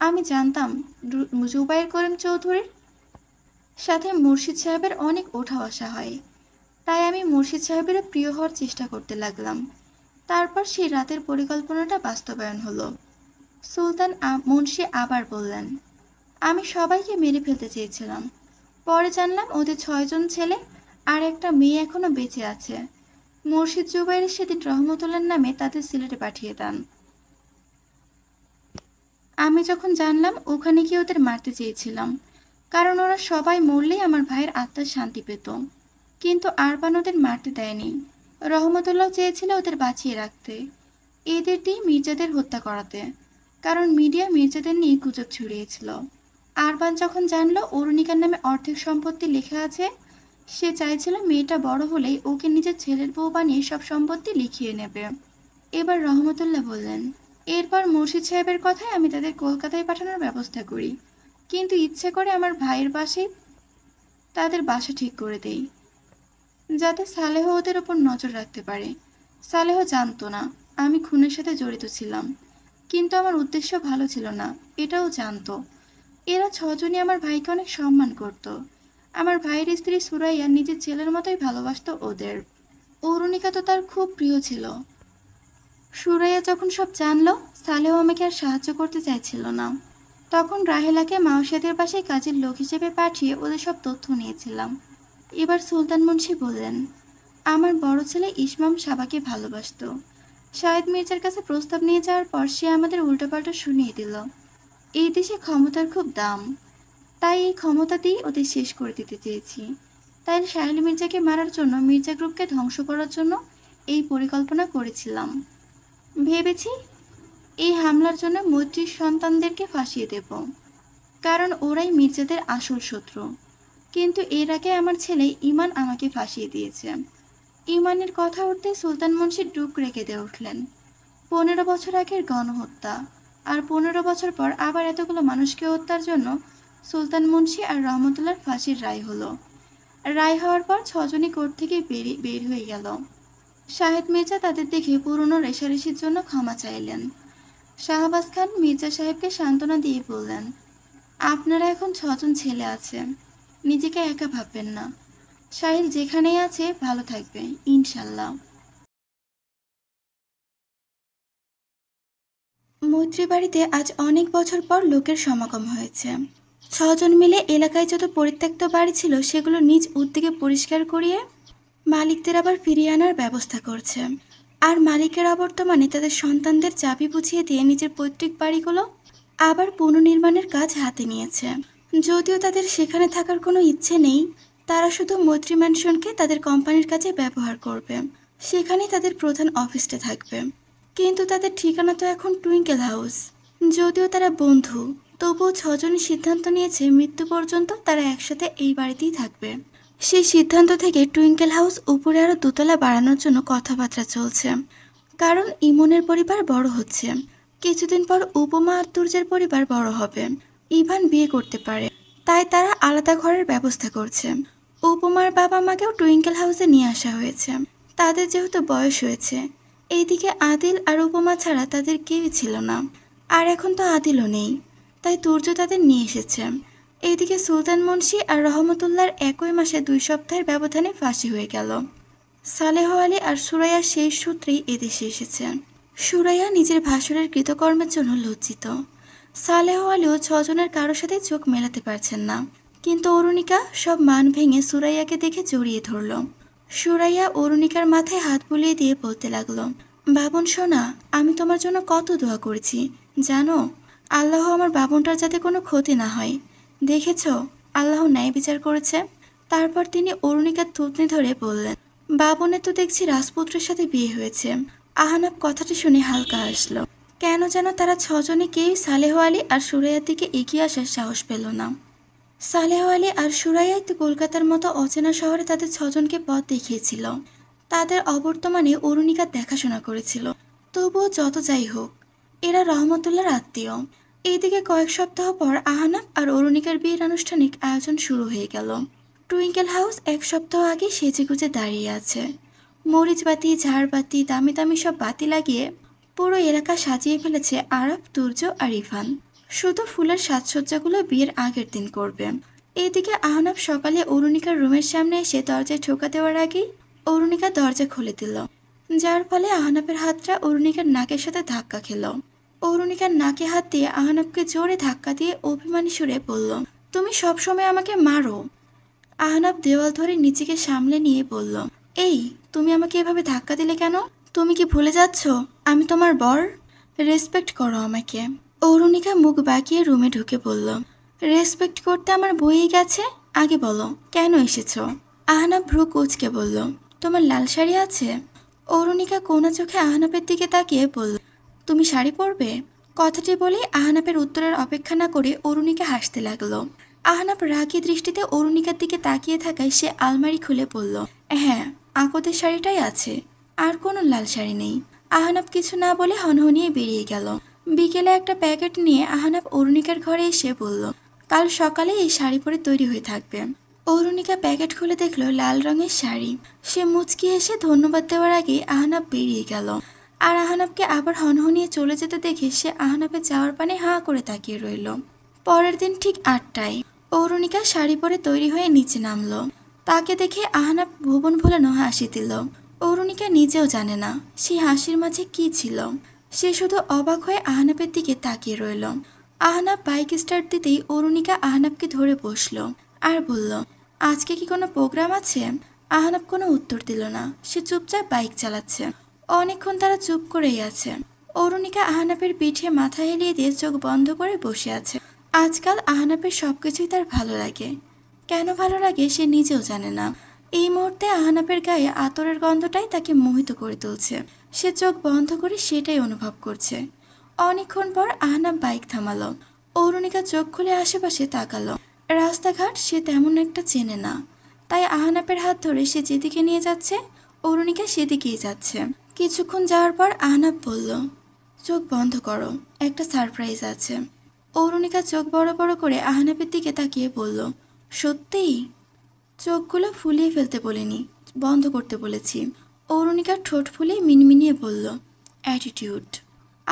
আমি জানতাম জুবাইর করিম চৌধুরীর সাথে মুর্শিদ সাহেবের অনেক ওঠা বসা হয় তাই আমি মুর্শিদ সাহেবের প্রিয় হওয়ার চেষ্টা করতে লাগলাম তারপর সেই রাতের পরিকল্পনাটা বাস্তবায়ন হলো সুলতান মুন্সি আবার বললেন আমি সবাইকে মেরে ফেলতে চেয়েছিলাম পরে জানলাম ওদের ছয়জন ছেলে আর একটা মেয়ে এখনও বেঁচে আছে মুর্শিদ জুবাইর সেদিন রহমতুল্লার নামে তাদের সিলেটে পাঠিয়ে দেন আমি যখন জানলাম ওখানে গিয়ে ওদের মারতে চেয়েছিলাম কারণ ওরা সবাই মরলেই আমার ভাইয়ের আত্মার শান্তি পেত কিন্তু আরবান ওদের মারতে দেয়নি রহমতুল্লাহ চেয়েছিল ওদের বাঁচিয়ে রাখতে এদের দিয়ে মির্জাদের হত্যা করাতে কারণ মিডিয়া মির্জাদের নিয়ে গুজব ছড়িয়েছিল আরবান যখন জানলো অরুণিকার নামে অর্ধেক সম্পত্তি লেখা আছে সে চাইছিল মেয়েটা বড় হলেই ওকে নিজের ছেলের বউ বানিয়ে সব সম্পত্তি লিখিয়ে নেবে এবার রহমতুল্লাহ বললেন এরপর মুর্শিদ সাহেবের কথায় আমি তাদের কলকাতায় পাঠানোর ব্যবস্থা করি কিন্তু ইচ্ছে করে আমার ভাইয়ের পাশে তাদের বাসা ঠিক করে দেই যাতে সালেহ ওদের ওপর নজর রাখতে পারে সালেহ জানতো না আমি খুনের সাথে জড়িত ছিলাম কিন্তু আমার উদ্দেশ্য ভালো ছিল না এটাও জানতো এরা ছজনই আমার ভাইকে অনেক সম্মান করত আমার ভাইয়ের স্ত্রী সুরাইয়া নিজের ছেলের মতোই ভালোবাসত ওদের অরুণিকা তো তার খুব প্রিয় ছিল সুরাইয়া যখন সব জানলো সালেহ আমাকে আর সাহায্য করতে চাইছিল না তখন রাহেলাকে মাওসেদের পাশে কাজের লোক হিসেবে পাঠিয়ে ওদের সব তথ্য নিয়েছিলাম এবার সুলতান মুন্সি বললেন আমার বড় ছেলে ইসমাম সাবাকে ভালোবাসত শাহেদ মির্জার কাছে প্রস্তাব নিয়ে যাওয়ার পর সে আমাদের উল্টোপাল্টা শুনিয়ে দিল এই দেশে ক্ষমতার খুব দাম তাই এই ক্ষমতা দিয়ে ওদের শেষ করে দিতে চেয়েছি তাই শাহেল মির্জাকে মারার জন্য মির্জা গ্রুপকে ধ্বংস করার জন্য এই পরিকল্পনা করেছিলাম ভেবেছি এই হামলার জন্য মৈত্রীর সন্তানদেরকে ফাঁসিয়ে দেব কারণ ওরাই মির্জাদের আসল শত্রু কিন্তু এর আগে আমার ছেলে ইমান আমাকে ফাঁসিয়ে দিয়েছে ইমানের কথা উঠতে সুলতান মুন্সি ডুক রেখে দিয়ে উঠলেন পনেরো বছর আগের গণহত্যা আর পনেরো বছর পর আবার এতগুলো মানুষকে হত্যার জন্য সুলতান মুন্সি আর রহমতুল্লার ফাঁসির রায় হলো রায় হওয়ার পর ছজনই কোর্ট থেকে বেরিয়ে বের হয়ে গেল শাহেদ মির্জা তাদের দেখে পুরনো রেশারেশির জন্য ক্ষমা চাইলেন শাহবাজ খান মির্জা সাহেবকে সান্ত্বনা দিয়ে বললেন আপনারা এখন ছজন ছেলে আছে নিজেকে একা ভাববেন না সাহিল যেখানেই আছে ভালো থাকবে ইনশাল্লাহ মৈত্রী বাড়িতে আজ অনেক বছর পর লোকের সমাগম হয়েছে ছজন মিলে এলাকায় যত পরিত্যক্ত বাড়ি ছিল সেগুলো নিজ উদ্যোগে পরিষ্কার করিয়ে মালিকদের আবার ফিরিয়ে আনার ব্যবস্থা করছে আর মালিকের অবর্তমানে তাদের সন্তানদের চাবি বুঝিয়ে দিয়ে নিজের পৈতৃক বাড়িগুলো আবার পুনর্নির্মাণের কাজ হাতে নিয়েছে যদিও তাদের সেখানে থাকার কোনো ইচ্ছে নেই তারা শুধু মৈত্রী ম্যানশনকে তাদের কোম্পানির কাজে ব্যবহার করবে সেখানে তাদের প্রধান অফিসটা থাকবে কিন্তু তাদের ঠিকানা তো এখন টুইঙ্কেল হাউস যদিও তারা বন্ধু তবুও ছজন সিদ্ধান্ত নিয়েছে মৃত্যু পর্যন্ত তারা একসাথে এই বাড়িতেই থাকবে সেই সিদ্ধান্ত থেকে টুইঙ্কেল হাউস উপরে আরও দোতলা বাড়ানোর জন্য কথাবার্তা চলছে কারণ ইমনের পরিবার বড় হচ্ছে কিছুদিন পর উপমা আর তুর্যের পরিবার বড় হবে ইভান বিয়ে করতে পারে তাই তারা আলাদা ঘরের ব্যবস্থা করছে উপমার বাবা মাকেও টুইঙ্কেল হাউসে নিয়ে আসা হয়েছে তাদের যেহেতু বয়স হয়েছে এইদিকে আদিল আর উপমা ছাড়া তাদের কেউই ছিল না আর এখন তো আদিলও নেই তাই তুর্য তাদের নিয়ে এসেছে এইদিকে সুলতান মুন্সি আর রহমতুল্লার একই মাসে দুই সপ্তাহের ব্যবধানে ফাঁসি হয়ে গেল সালেহ আলী আর সুরাইয়া সেই সূত্রেই এদেশে এসেছে সুরাইয়া নিজের ভাসুরের কৃতকর্মের জন্য লজ্জিত সালেহ আলীও ছজনের কারোর সাথে চোখ মেলাতে পারছেন না কিন্তু অরুণিকা সব মান ভেঙে সুরাইয়াকে দেখে জড়িয়ে ধরল সুরাইয়া অরুণিকার মাথায় হাত বুলিয়ে দিয়ে বলতে লাগলো বাবন সোনা আমি তোমার জন্য কত দোয়া করেছি জানো আল্লাহ আমার বাবনটার যাতে কোনো ক্ষতি না হয় দেখেছ আল্লাহ ন্যায় বিচার করেছে তারপর তিনি অরুণিকার তুতনি ধরে বললেন বাবনের তো দেখছি রাজপুত্রের সাথে বিয়ে হয়েছে আহানাব কথাটি শুনে হালকা আসলো কেন যেন তারা ছজনে কেউ সালেহ আলী আর সুরাইয়ার দিকে এগিয়ে আসার সাহস পেল না সালেহ আলী আর সুরাইয়া কলকাতার মতো অচেনা শহরে তাদের ছজনকে পথ দেখিয়েছিল তাদের অবর্তমানে অরুণিকা দেখাশোনা করেছিল তবুও যত যাই হোক এরা রহমতুল্লার আত্মীয় এইদিকে কয়েক সপ্তাহ পর আহানাব আর অরুণিকার বিয়ের আনুষ্ঠানিক আয়োজন শুরু হয়ে গেল টুইঙ্কেল হাউস এক সপ্তাহ আগে সেজে গুজে দাঁড়িয়ে আছে মরিচবাতি ঝাড়বাতি দামি দামি সব বাতি লাগিয়ে পুরো এলাকা সাজিয়ে ফেলেছে আরব তুর্য আর ইফান শুধু ফুলের সাজসজ্জাগুলো বিয়ের আগের দিন করবে এদিকে আহনাব সকালে অরুণিকার রুমের সামনে এসে দরজায় ঠোকা দেওয়ার আগেই অরুণিকা দরজা খুলে দিল যার ফলে আহনাবের হাতটা অরুণিকার নাকের সাথে ধাক্কা খেল অরুণিকার নাকে হাত দিয়ে আহনাবকে জোরে ধাক্কা দিয়ে অভিমানী সুরে বলল তুমি সবসময় আমাকে মারো আহনাব দেওয়াল ধরে নিচেকে সামলে নিয়ে বলল এই তুমি আমাকে এভাবে ধাক্কা দিলে কেন তুমি কি ভুলে যাচ্ছ আমি তোমার বর রেসপেক্ট করো আমাকে অরুণিকা মুখ বাঁকিয়ে রুমে ঢুকে বলল রেসপেক্ট করতে আমার বইয়ে গেছে আগে বলো কেন এসেছো আহনাব ভ্রু কুচকে বলল তোমার লাল শাড়ি আছে অরুণিকা কোনা চোখে আহনাবের দিকে তাকিয়ে বলল তুমি শাড়ি পরবে কথাটি বলে আহনাবের উত্তরের অপেক্ষা না করে অরুণিকা হাসতে লাগলো আহনাব রাগি দৃষ্টিতে অরুণিকার দিকে তাকিয়ে থাকায় সে আলমারি খুলে পড়ল হ্যাঁ আকদের শাড়িটাই আছে আর কোনো লাল শাড়ি নেই আহানব কিছু না বলে হনহনিয়ে বেরিয়ে গেল বিকেলে একটা প্যাকেট নিয়ে আহানব অরুণিকার ঘরে এসে বলল কাল সকালে এই শাড়ি পরে তৈরি হয়ে থাকবে অরুণিকা প্যাকেট খুলে দেখল লাল রঙের শাড়ি সে মুচকি এসে ধন্যবাদ দেওয়ার আগে আহানব বেরিয়ে গেল আর আহানবকে আবার হনহনিয়ে চলে যেতে দেখে সে আহনাবের যাওয়ার পানে হাঁ করে তাকিয়ে রইল পরের দিন ঠিক আটটায় অরুণিকা শাড়ি পরে তৈরি হয়ে নিচে নামলো তাকে দেখে আহানব ভুবন ভোলানো হাসি দিল অরুণিকা নিজেও জানে না সে হাসির মাঝে কি ছিল সে শুধু অবাক হয়ে আহনাবের দিকে তাকিয়ে রইল আহনাব বাইক স্টার্ট দিতেই অরুণিকা আহনাবকে ধরে বসল আর বলল আজকে কি কোনো প্রোগ্রাম আছে আহনাব কোনো উত্তর দিল না সে চুপচাপ বাইক চালাচ্ছে অনেকক্ষণ তারা চুপ করেই আছে অরুণিকা আহনাবের পিঠে মাথা হেলিয়ে দিয়ে চোখ বন্ধ করে বসে আছে আজকাল আহনাবের সব কিছুই তার ভালো লাগে কেন ভালো লাগে সে নিজেও জানে না এই মুহূর্তে আহনাফের গায়ে আতরের গন্ধটাই তাকে মোহিত করে তুলছে সে চোখ বন্ধ করে সেটাই অনুভব করছে অনেকক্ষণ পর আহনাফ বাইক থামালো অরুণিকা চোখ খুলে আশেপাশে তাকালো রাস্তাঘাট সে তেমন একটা চেনে না তাই আহনাফের হাত ধরে সে যেদিকে নিয়ে যাচ্ছে অরুণিকা সেদিকেই যাচ্ছে কিছুক্ষণ যাওয়ার পর আহনাব বলল চোখ বন্ধ করো একটা সারপ্রাইজ আছে অরুণিকা চোখ বড় বড় করে আহনাফের দিকে তাকিয়ে বলল সত্যিই চোখগুলো ফুলিয়ে ফেলতে বলিনি বন্ধ করতে বলেছি অরুণিকার ঠোঁট ফুলিয়ে মিনমিনিয়ে বলল অ্যাটিটিউড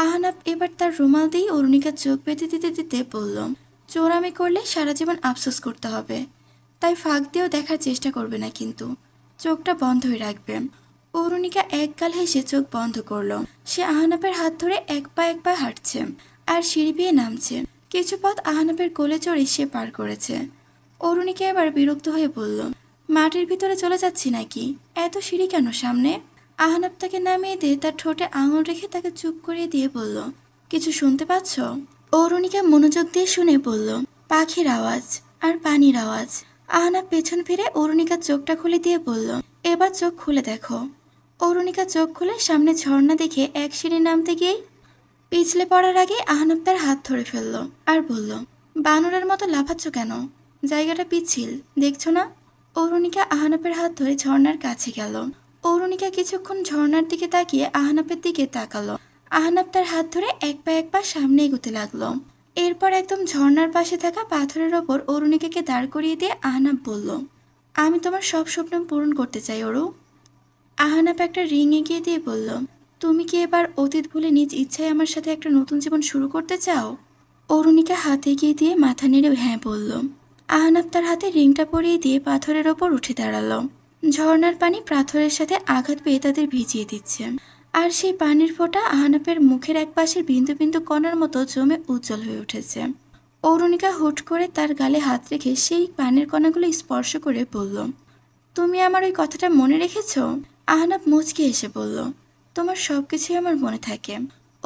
আহানাব এবার তার রুমাল দিয়ে অরুণিকার চোখ বেঁধে দিতে দিতে বলল চোরামি করলে সারা জীবন আফসোস করতে হবে তাই ফাঁক দিয়েও দেখার চেষ্টা করবে না কিন্তু চোখটা বন্ধই রাখবে অরুণিকা গাল হেসে চোখ বন্ধ করল সে আহানাপের হাত ধরে এক পা এক পা হাঁটছে আর সিঁড়ি পেয়ে নামছে কিছু পথ আহানাপের কোলে চড়ে সে পার করেছে অরুণীকে এবার বিরক্ত হয়ে বলল মাটির ভিতরে চলে যাচ্ছি নাকি এত সিঁড়ি কেন সামনে আহনাব তাকে নামিয়ে দিয়ে তার ঠোঁটে আঙুল রেখে তাকে চুপ করিয়ে দিয়ে বলল কিছু শুনতে পাচ্ছ অরুণীকে মনোযোগ দিয়ে শুনে বলল পাখির আওয়াজ আর পানির আওয়াজ আহনাব পেছন ফিরে অরুণিকার চোখটা খুলে দিয়ে বলল এবার চোখ খুলে দেখো অরুণিকা চোখ খুলে সামনে ঝর্ণা দেখে এক সিঁড়ি নামতে গিয়ে পিছলে পড়ার আগে আহনাব তার হাত ধরে ফেলল আর বলল বানরের মতো লাফাচ্ছ কেন জায়গাটা পিছিল দেখছো না অরুণিকা আহানাপের হাত ধরে ঝর্নার কাছে গেল অরুণিকা কিছুক্ষণ ঝর্নার দিকে তাকিয়ে আহানাপের দিকে তাকালো আহানাপ তার হাত ধরে এক পা এক পা সামনে এগোতে লাগলো এরপর একদম ঝর্নার পাশে থাকা পাথরের ওপর অরুণিকাকে দাঁড় করিয়ে দিয়ে আহানাপ বলল আমি তোমার সব স্বপ্ন পূরণ করতে চাই অরু আহানাপ একটা রিং এগিয়ে দিয়ে বলল তুমি কি এবার অতীত ভুলে নিজ ইচ্ছায় আমার সাথে একটা নতুন জীবন শুরু করতে চাও অরুণিকা হাতে এগিয়ে দিয়ে মাথা নেড়ে হ্যাঁ বলল আহনাব তার হাতে রিংটা পরিয়ে দিয়ে পাথরের ওপর উঠে দাঁড়ালো ঝর্নার পানি পাথরের সাথে আঘাত পেয়ে তাদের ভিজিয়ে দিচ্ছে আর সেই পানির ফোঁটা আহনাপের মুখের এক পাশের বিন্দু বিন্দু কণার মতো জমে উজ্জ্বল হয়ে উঠেছে অরুণিকা হুট করে তার গালে হাত রেখে সেই পানির কণাগুলো স্পর্শ করে বলল তুমি আমার ওই কথাটা মনে রেখেছ আহনাব মুচকে এসে বলল তোমার সব কিছুই আমার মনে থাকে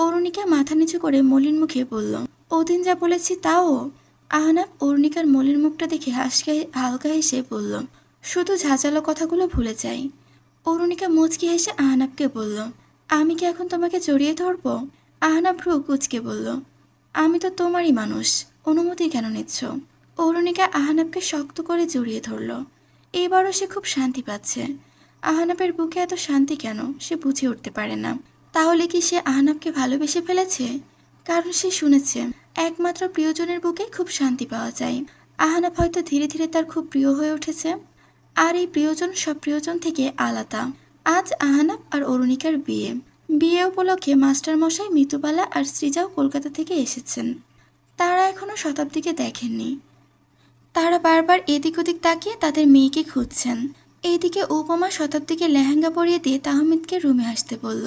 অরুণিকা মাথা নিচু করে মলিন মুখে বলল ওদিন যা বলেছি তাও আহনাব অর্ণিকার মলির মুখটা দেখে হাসকে হালকা হেসে বলল শুধু ঝাঁচালো কথাগুলো ভুলে যাই অরুণিকা মুচকি হেসে আহনাবকে বলল আমি কি এখন তোমাকে জড়িয়ে ধরব আহনাব ভ্রু কুচকে বলল আমি তো তোমারই মানুষ অনুমতি কেন নিচ্ছ অরুণিকা আহনাবকে শক্ত করে জড়িয়ে ধরল এবারও সে খুব শান্তি পাচ্ছে আহনাবের বুকে এত শান্তি কেন সে বুঝে উঠতে পারে না তাহলে কি সে আহনাবকে ভালোবেসে ফেলেছে কারণ সে শুনেছে একমাত্র প্রিয়জনের বুকে খুব শান্তি পাওয়া যায় আহানা হয়তো ধীরে ধীরে তার খুব প্রিয় হয়ে উঠেছে আর এই প্রিয়জন সব প্রিয়জন থেকে আলাদা আজ আহানাপ আর অরুণিকার বিয়ে বিয়ে উপলক্ষে মাস্টারমশাই মৃতুবালা আর শ্রীজাও কলকাতা থেকে এসেছেন তারা এখনও শতাব্দীকে দেখেননি তারা বারবার এদিক ওদিক তাকিয়ে তাদের মেয়েকে খুঁজছেন এইদিকে উপমা শতাব্দীকে লেহেঙ্গা পরিয়ে দিয়ে তাহমিদকে রুমে আসতে বলল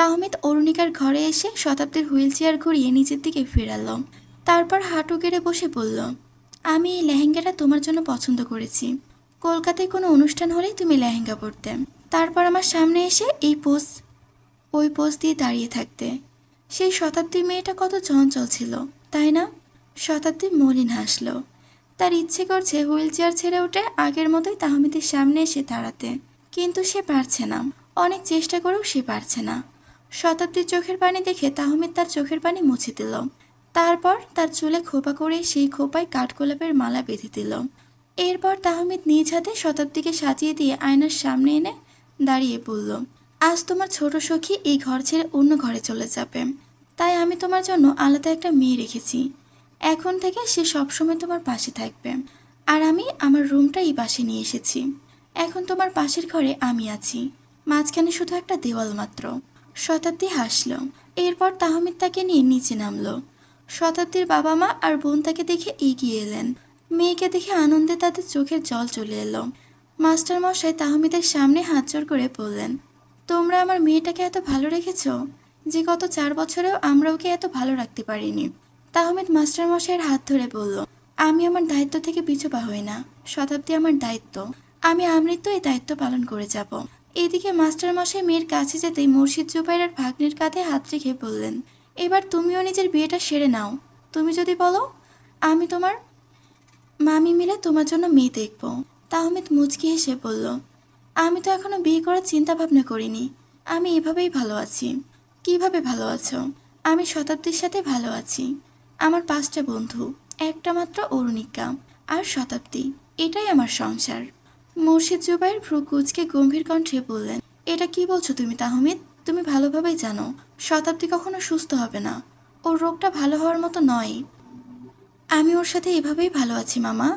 তাহমিদ অরুণিকার ঘরে এসে শতাব্দীর হুইল চেয়ার ঘুরিয়ে নিচের দিকে ফেরাল তারপর হাঁটু কেড়ে বসে বলল আমি এই লেহেঙ্গাটা তোমার জন্য পছন্দ করেছি কলকাতায় কোনো অনুষ্ঠান হলেই তুমি লেহেঙ্গা পরতে তারপর আমার সামনে এসে এই পোস ওই পোজ দিয়ে দাঁড়িয়ে থাকতে সেই শতাব্দীর মেয়েটা কত চঞ্চল ছিল তাই না শতাব্দী মলিন হাসলো তার ইচ্ছে করছে হুইল চেয়ার ছেড়ে উঠে আগের মতোই তাহমিদের সামনে এসে দাঁড়াতে কিন্তু সে পারছে না অনেক চেষ্টা করেও সে পারছে না শতাব্দীর চোখের পানি দেখে তাহমিদ তার চোখের পানি মুছে দিল তারপর তার চুলে খোপা করে সেই খোপায় কাঠগোলাপের মালা বেঁধে দিল এরপর তাহমিদ নিজ হাতে শতাব্দীকে সাজিয়ে দিয়ে আয়নার সামনে এনে দাঁড়িয়ে বলল আজ তোমার ছোট সখী এই ঘর ছেড়ে অন্য ঘরে চলে যাবে তাই আমি তোমার জন্য আলাদা একটা মেয়ে রেখেছি এখন থেকে সে সবসময় তোমার পাশে থাকবে আর আমি আমার রুমটা এই পাশে নিয়ে এসেছি এখন তোমার পাশের ঘরে আমি আছি মাঝখানে শুধু একটা দেওয়াল মাত্র শতাব্দী হাসল এরপর তাহমিদ তাকে নিয়ে নিচে নামলো শতাব্দীর বাবা মা আর বোন তাকে দেখে এগিয়ে এলেন মেয়েকে দেখে আনন্দে তাদের চোখের জল চলে এলো মাস্টার মশাই তাহমিদের সামনে হাত জোর করে বললেন তোমরা আমার মেয়েটাকে এত ভালো রেখেছ যে গত চার বছরেও আমরা ওকে এত ভালো রাখতে পারিনি তাহমিদ মাস্টার মশাইয়ের হাত ধরে বলল আমি আমার দায়িত্ব থেকে পিছু পা হই না শতাব্দী আমার দায়িত্ব আমি আমৃত্যু এই দায়িত্ব পালন করে যাব এদিকে মাস্টারমশাই মেয়ের কাছে যেতেই মুর্শিদ আর ভাগ্নের কাঁধে হাত রেখে বললেন এবার তুমিও নিজের বিয়েটা সেরে নাও তুমি যদি বলো আমি তোমার মামি মিলে তোমার জন্য মেয়ে দেখব তাহমিদ মুচকি হেসে বলল আমি তো এখনও বিয়ে করার চিন্তা ভাবনা করিনি আমি এভাবেই ভালো আছি কিভাবে ভালো আছো আমি শতাব্দীর সাথে ভালো আছি আমার পাঁচটা বন্ধু একটা মাত্র অরুণিকা আর শতাব্দী এটাই আমার সংসার মুর্শিদ জুবাইর ভ্রু কুচকে গম্ভীর কণ্ঠে বললেন এটা কি বলছো তুমি তাহমিদ তুমি ভালোভাবেই জানো শতাব্দী কখনো সুস্থ হবে না ওর রোগটা ভালো হওয়ার মতো নয় আমি ওর সাথে এভাবেই ভালো আছি মামা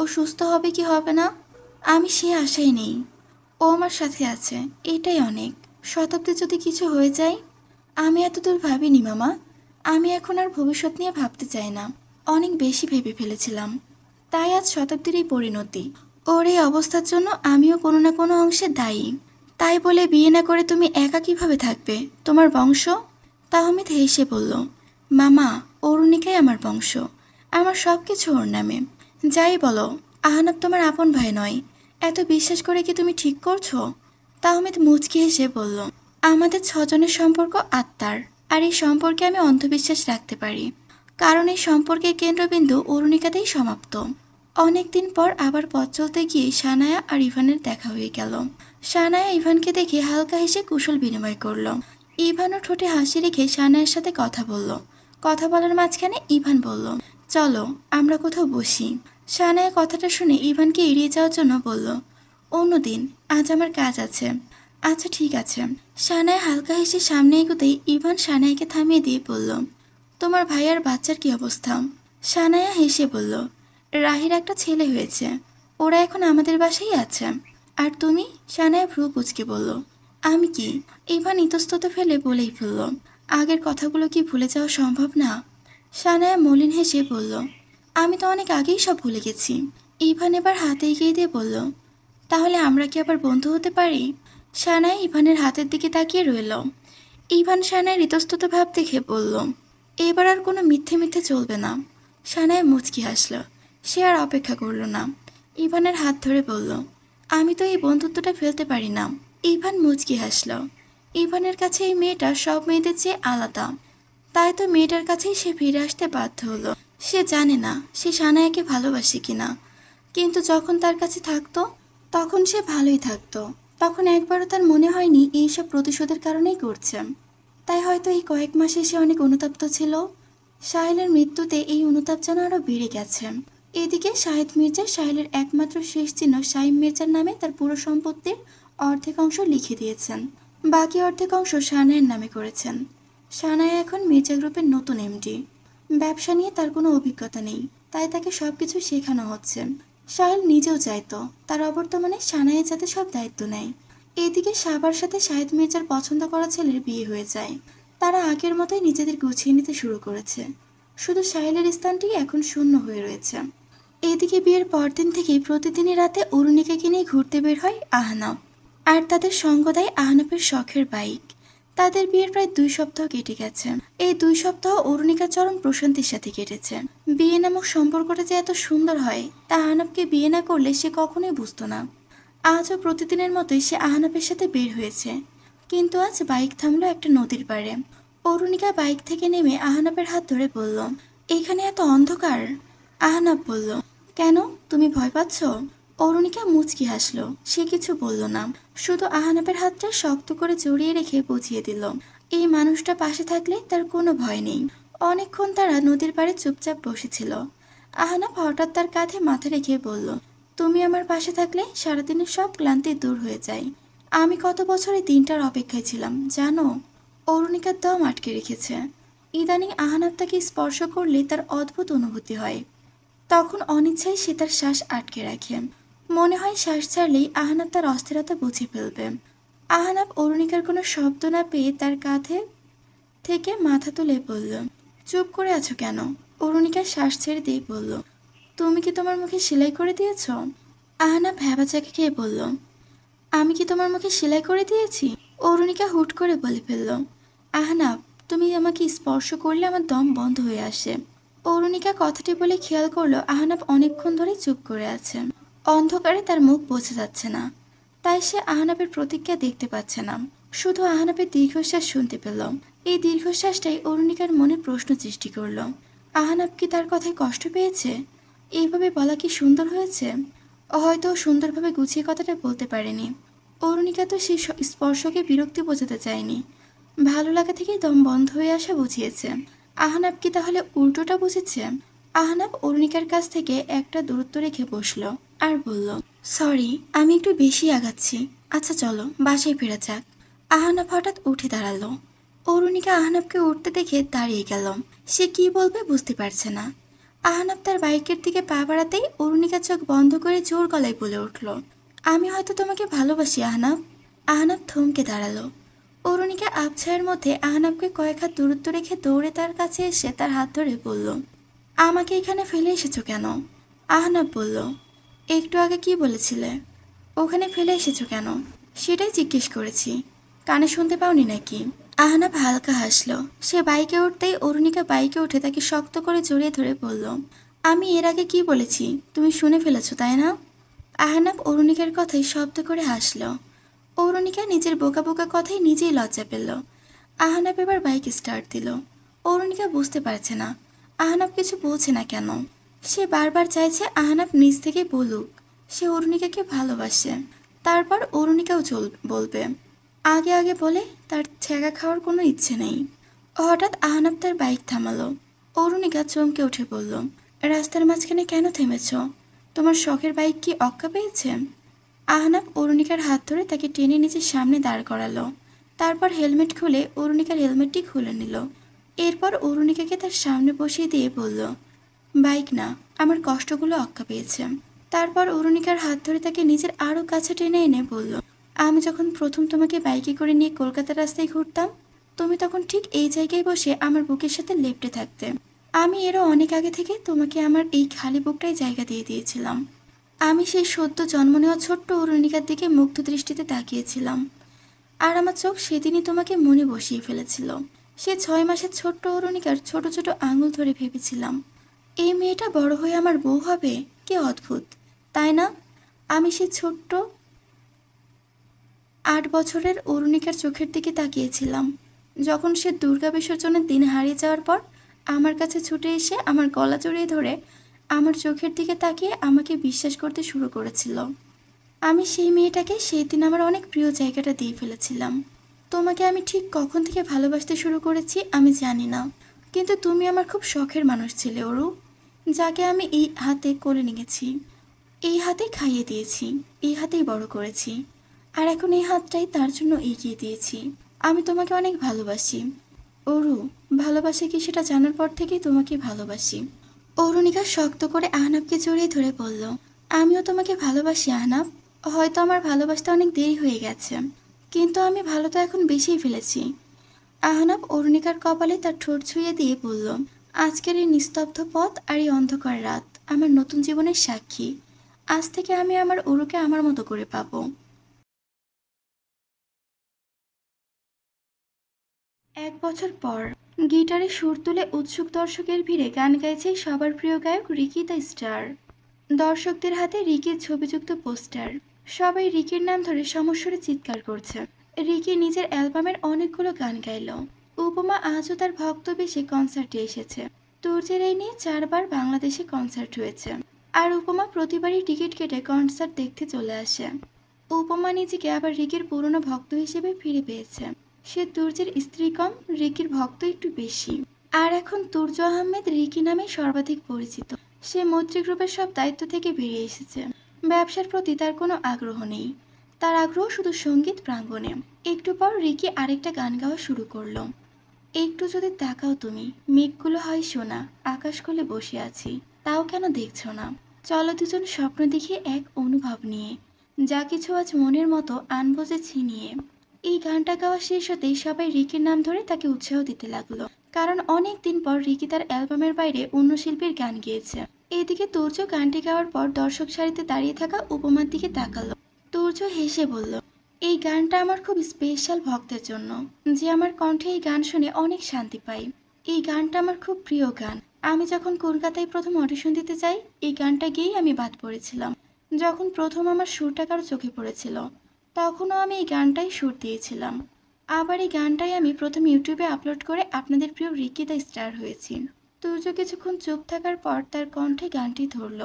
ও সুস্থ হবে কি হবে না আমি সে আশাই নেই ও আমার সাথে আছে এটাই অনেক শতাব্দী যদি কিছু হয়ে যায় আমি এতদূর ভাবিনি মামা আমি এখন আর ভবিষ্যৎ নিয়ে ভাবতে চাই না অনেক বেশি ভেবে ফেলেছিলাম তাই আজ শতাব্দীর এই পরিণতি ওর এই অবস্থার জন্য আমিও কোনো না কোনো অংশে দায়ী তাই বলে বিয়ে না করে তুমি একা কিভাবে থাকবে তোমার বংশ তাহমিদ হেসে বলল মামা অরুণিকাই আমার বংশ আমার সব কিছু ওর নামে যাই বলো আহনাব তোমার আপন ভাই নয় এত বিশ্বাস করে কি তুমি ঠিক করছো তাহমিদ মুচকি হেসে বলল আমাদের ছজনের সম্পর্ক আত্মার আর এই সম্পর্কে আমি অন্ধবিশ্বাস রাখতে পারি কারণ এই সম্পর্কের কেন্দ্রবিন্দু অরুণিকাতেই সমাপ্ত অনেকদিন পর আবার পথ চলতে গিয়ে সানায়া আর ইভানের দেখা হয়ে গেল সানায়া ইভানকে দেখে হালকা হেসে কুশল বিনিময় করল ইভানও ঠোঁটে হাসি রেখে সানায়ার সাথে কথা বলল কথা বলার মাঝখানে ইভান বলল চলো আমরা কোথাও বসি সানায়া কথাটা শুনে ইভানকে এড়িয়ে যাওয়ার জন্য বলল অন্যদিন আজ আমার কাজ আছে আচ্ছা ঠিক আছে সানায় হালকা হেসে সামনে এগোতেই ইভান সানাইকে থামিয়ে দিয়ে বলল তোমার ভাইয়ার বাচ্চার কি অবস্থা সানায়া হেসে বলল রাহির একটা ছেলে হয়েছে ওরা এখন আমাদের বাসায় আছে আর তুমি সানায় ভ্রু কুচকে বলল আমি কি ইভান ইতস্তত ফেলে বলেই ফেলল আগের কথাগুলো কি ভুলে যাওয়া সম্ভব না সানায় মলিন হেসে বলল আমি তো অনেক আগেই সব ভুলে গেছি ইভান এবার হাতে এগিয়ে দিয়ে বলল তাহলে আমরা কি আবার বন্ধু হতে পারি সানায় ইভানের হাতের দিকে তাকিয়ে রইল ইভান সানায় ইতস্তত ভাব দেখে বলল এবার আর কোনো মিথ্যে মিথ্যে চলবে না সানায় মুচকি হাসলো সে আর অপেক্ষা করল না ইভানের হাত ধরে বলল আমি তো এই বন্ধুত্বটা ফেলতে পারি না ইভান মুচকি হাসল ইভানের কাছে এই মেয়েটা সব মেয়েদের চেয়ে আলাদা তাই তো মেয়েটার কাছেই সে ফিরে আসতে বাধ্য হলো সে জানে না সে সানায়াকে ভালোবাসে কিনা কিন্তু যখন তার কাছে থাকতো তখন সে ভালোই থাকতো তখন একবারও তার মনে হয়নি এইসব প্রতিশোধের কারণেই করছে তাই হয়তো এই কয়েক মাসে সে অনেক অনুতপ্ত ছিল সাহেলের মৃত্যুতে এই অনুতাপ যেন আরও বেড়ে গেছে এদিকে শাহেদ মির্জা সাহেলের একমাত্র শেষ চিহ্ন শাহিম মির্জার নামে তার পুরো সম্পত্তির অর্ধেক অংশ লিখে দিয়েছেন বাকি অর্ধেক অংশ সানায়ের নামে করেছেন সানায় এখন মির্জা গ্রুপের নতুন এমডি ব্যবসা নিয়ে তার কোনো অভিজ্ঞতা নেই তাই তাকে সব কিছু শেখানো হচ্ছে সাহেল নিজেও চাইতো তার অবর্তমানে সানায়ে যাতে সব দায়িত্ব নেয় এদিকে সাবার সাথে শাহেদ মির্জার পছন্দ করা ছেলের বিয়ে হয়ে যায় তারা আগের মতোই নিজেদের গুছিয়ে নিতে শুরু করেছে শুধু সাহেলের স্থানটি এখন শূন্য হয়ে রয়েছে এদিকে বিয়ের পরদিন থেকেই প্রতিদিনই রাতে অরুণীকে কিনে ঘুরতে বের হয় আহনাব আর তাদের সঙ্গ দেয় আহনবের শখের বাইক তাদের বিয়ের প্রায় দুই সপ্তাহ কেটে গেছে এই দুই সপ্তাহ অরুণিকা চরম প্রশান্তির সাথে কেটেছে বিয়ে নামক সম্পর্কটা যে এত সুন্দর হয় তা আহনবকে বিয়ে না করলে সে কখনোই বুঝতো না আজও প্রতিদিনের মতোই সে আহনাবের সাথে বের হয়েছে কিন্তু আজ বাইক থামলো একটা নদীর পাড়ে অরুণিকা বাইক থেকে নেমে আহনাবের হাত ধরে বলল এখানে এত অন্ধকার আহনাব বলল কেন তুমি ভয় পাচ্ছ অরুণিকা মুচকি হাসলো সে কিছু বলল না শুধু আহানাপের হাতটা শক্ত করে জড়িয়ে রেখে বুঝিয়ে দিল এই মানুষটা পাশে থাকলে তার কোনো ভয় নেই অনেকক্ষণ তারা নদীর পাড়ে চুপচাপ বসেছিল আহানা হঠাৎ তার কাঁধে মাথা রেখে বলল তুমি আমার পাশে থাকলে সারাদিনের সব ক্লান্তি দূর হয়ে যায় আমি কত বছর এই দিনটার অপেক্ষায় ছিলাম জানো অরুণিকার দম আটকে রেখেছে ইদানিং আহানাপ তাকে স্পর্শ করলে তার অদ্ভুত অনুভূতি হয় তখন অনিচ্ছায় সে তার শ্বাস আটকে রাখে মনে হয় শ্বাস ছাড়লেই আহনাব তার অস্থিরতা বুঝে ফেলবে আহনাব অরুণিকার কোনো শব্দ না পেয়ে তার কাঁধে থেকে মাথা তুলে বলল চুপ করে আছো কেন অরুণিকা শ্বাস ছেড়ে দিয়ে বলল তুমি কি তোমার মুখে সেলাই করে দিয়েছ আহনাব চাকে খেয়ে বলল আমি কি তোমার মুখে সেলাই করে দিয়েছি অরুণিকা হুট করে বলে ফেলল আহনাব তুমি আমাকে স্পর্শ করলে আমার দম বন্ধ হয়ে আসে পৌরণিকা কথাটি বলে খেয়াল করলো আহনাব অনেকক্ষণ ধরে চুপ করে আছে অন্ধকারে তার মুখ বোঝা যাচ্ছে না তাই সে আহনাবের প্রতিক্রিয়া দেখতে পাচ্ছে না শুধু আহনাবের দীর্ঘশ্বাস শুনতে পেল এই দীর্ঘশ্বাসটাই অরুণিকার মনে প্রশ্ন সৃষ্টি করল আহনাব কি তার কথায় কষ্ট পেয়েছে এইভাবে বলা কি সুন্দর হয়েছে হয়তো সুন্দরভাবে গুছিয়ে কথাটা বলতে পারেনি অরুণিকা তো সেই স্পর্শকে বিরক্তি বোঝাতে চায়নি ভালো লাগা থেকে দম বন্ধ হয়ে আসা বুঝিয়েছে আহনাব কি তাহলে উল্টোটা বুঝেছে আহনাব অরুণিকার কাছ থেকে একটা দূরত্ব রেখে বসলো আর বলল সরি আমি একটু বেশি আগাচ্ছি আচ্ছা চলো বাসায় ফেরা যাক আহনাব হঠাৎ উঠে দাঁড়ালো অরুণিকা আহনাবকে উঠতে দেখে দাঁড়িয়ে গেল সে কি বলবে বুঝতে পারছে না আহনাব তার বাইকের দিকে পা বাড়াতেই অরুণিকা চোখ বন্ধ করে জোর গলায় বলে উঠল আমি হয়তো তোমাকে ভালোবাসি আহনাব আহনাব থমকে দাঁড়ালো অরুণিকা আবছায়ের মধ্যে আহনাবকে কয়েক হাত দূরত্ব রেখে দৌড়ে তার কাছে এসে তার হাত ধরে বলল আমাকে এখানে ফেলে এসেছো কেন আহনাব বলল একটু আগে কি বলেছিলে ওখানে ফেলে এসেছো কেন সেটাই জিজ্ঞেস করেছি কানে শুনতে পাওনি নাকি আহনাব হালকা হাসলো সে বাইকে উঠতেই অরুণিকা বাইকে উঠে তাকে শক্ত করে জড়িয়ে ধরে বলল আমি এর আগে কি বলেছি তুমি শুনে ফেলেছো তাই না আহনাব অরুণিকার কথাই শব্দ করে হাসলো অরুণিকা নিজের বোকা বোকা কথায় নিজেই লজ্জা পেল আহানাব এবার বাইক স্টার্ট দিল অরুণিকা বুঝতে পারছে না আহানাব কিছু বলছে না কেন সে বারবার চাইছে আহানাব নিজ থেকে বলুক সে অরুণিকাকে ভালোবাসে তারপর অরুণিকাও চল বলবে আগে আগে বলে তার ছেঁকা খাওয়ার কোনো ইচ্ছে নেই হঠাৎ আহানাব তার বাইক থামালো অরুণিকা চমকে উঠে বলল রাস্তার মাঝখানে কেন থেমেছ তোমার শখের বাইক কি অক্কা পেয়েছে আহনাক অরুণিকার হাত ধরে তাকে টেনে নিচে সামনে দাঁড় করালো তারপর হেলমেট খুলে অরুণিকার হেলমেটটি খুলে নিল এরপর অরুণিকাকে তার সামনে বসিয়ে দিয়ে বলল বাইক না আমার কষ্টগুলো অক্কা পেয়েছে তারপর অরুণিকার হাত ধরে তাকে নিজের আরও কাছে টেনে এনে বলল আমি যখন প্রথম তোমাকে বাইকে করে নিয়ে কলকাতার রাস্তায় ঘুরতাম তুমি তখন ঠিক এই জায়গায় বসে আমার বুকের সাথে লেপটে থাকতে আমি এরও অনেক আগে থেকে তোমাকে আমার এই খালি বুকটাই জায়গা দিয়ে দিয়েছিলাম আমি সেই সদ্য জন্ম নেওয়া ছোট্ট অরুণিকার দিকে মুগ্ধ দৃষ্টিতে তাকিয়েছিলাম আর আমার চোখ সেদিনই তোমাকে মনে বসিয়ে ফেলেছিল সে ছয় মাসের ছোট্ট অরুণিকার ছোট ছোট আঙুল ধরে ভেবেছিলাম এই মেয়েটা বড় হয়ে আমার বউ হবে কে অদ্ভুত তাই না আমি সে ছোট্ট আট বছরের অরুণিকার চোখের দিকে তাকিয়েছিলাম যখন সে দুর্গা বিসর্জনের দিন হারিয়ে যাওয়ার পর আমার কাছে ছুটে এসে আমার গলা জড়িয়ে ধরে আমার চোখের দিকে তাকিয়ে আমাকে বিশ্বাস করতে শুরু করেছিল আমি সেই মেয়েটাকে সেই দিন আমার অনেক প্রিয় জায়গাটা দিয়ে ফেলেছিলাম তোমাকে আমি ঠিক কখন থেকে ভালোবাসতে শুরু করেছি আমি জানি না কিন্তু তুমি আমার খুব শখের মানুষ ছিলে ওরু যাকে আমি এই হাতে কোলে নিয়েছি এই হাতে খাইয়ে দিয়েছি এই হাতেই বড় করেছি আর এখন এই হাতটাই তার জন্য এগিয়ে দিয়েছি আমি তোমাকে অনেক ভালোবাসি ওরু ভালোবাসে কি সেটা জানার পর থেকেই তোমাকে ভালোবাসি অরুণিকা শক্ত করে আহনাবকে জড়িয়ে ধরে বলল আমিও তোমাকে ভালোবাসি আহনাব হয়তো আমার ভালোবাসতে অনেক দেরি হয়ে গেছে কিন্তু আমি ভালো তো এখন বেশিই ফেলেছি আহনাব অরুণিকার কপালে তার ঠোঁট ছুঁয়ে দিয়ে বলল আজকের এই নিস্তব্ধ পথ আর এই অন্ধকার রাত আমার নতুন জীবনের সাক্ষী আজ থেকে আমি আমার উরুকে আমার মতো করে পাবো এক বছর পর গিটারে সুর তুলে উৎসুক দর্শকের ভিড়ে গান গাইছে সবার প্রিয় গায়ক রিকি দ্য স্টার দর্শকদের হাতে রিকির ছবিযুক্ত পোস্টার সবাই রিকির নাম ধরে সমস্যরে চিৎকার করছে রিকি নিজের অ্যালবামের অনেকগুলো গান গাইল উপমা আজও তার ভক্ত বেশি কনসার্টে এসেছে তুর্যের এই নিয়ে চারবার বাংলাদেশে কনসার্ট হয়েছে আর উপমা প্রতিবারই টিকিট কেটে কনসার্ট দেখতে চলে আসে উপমা নিজেকে আবার রিকির পুরনো ভক্ত হিসেবে ফিরে পেয়েছে সে তুর্যের স্ত্রী কম রিকির ভক্ত একটু বেশি আর এখন তুর্য আহমেদ রিকি নামে সর্বাধিক পরিচিত সে মৈত্রী গ্রুপের সব দায়িত্ব থেকে বেরিয়ে এসেছে ব্যবসার প্রতি তার কোনো আগ্রহ নেই তার আগ্রহ শুধু সঙ্গীত প্রাঙ্গণে একটু পর রিকি আরেকটা গান গাওয়া শুরু করলো একটু যদি তাকাও তুমি মেঘগুলো হয় সোনা আকাশ কোলে বসে আছি তাও কেন দেখছো না চলো দুজন স্বপ্ন দেখে এক অনুভব নিয়ে যা কিছু আজ মনের মতো আনবো যে ছিনিয়ে এই গানটা গাওয়া শেষ হতেই সবাই রিকির নাম ধরে তাকে উৎসাহ দিতে লাগলো কারণ অনেক দিন পর রিকি তার অ্যালবামের বাইরে অন্য শিল্পীর গান গিয়েছে এদিকে তুর্য গানটি গাওয়ার পর দর্শক সারিতে দাঁড়িয়ে থাকা উপমার দিকে তাকালো তুর্য হেসে বলল এই গানটা আমার খুব স্পেশাল ভক্তের জন্য যে আমার কণ্ঠে এই গান শুনে অনেক শান্তি পাই এই গানটা আমার খুব প্রিয় গান আমি যখন কলকাতায় প্রথম অডিশন দিতে যাই এই গানটা গিয়েই আমি বাদ পড়েছিলাম যখন প্রথম আমার সুরটা কারো চোখে পড়েছিল তখনও আমি এই গানটাই সুর দিয়েছিলাম আবার এই গানটাই আমি প্রথম ইউটিউবে আপলোড করে আপনাদের প্রিয় রিকিতা স্টার হয়েছি তুর্য কিছুক্ষণ চুপ থাকার পর তার কণ্ঠে গানটি ধরল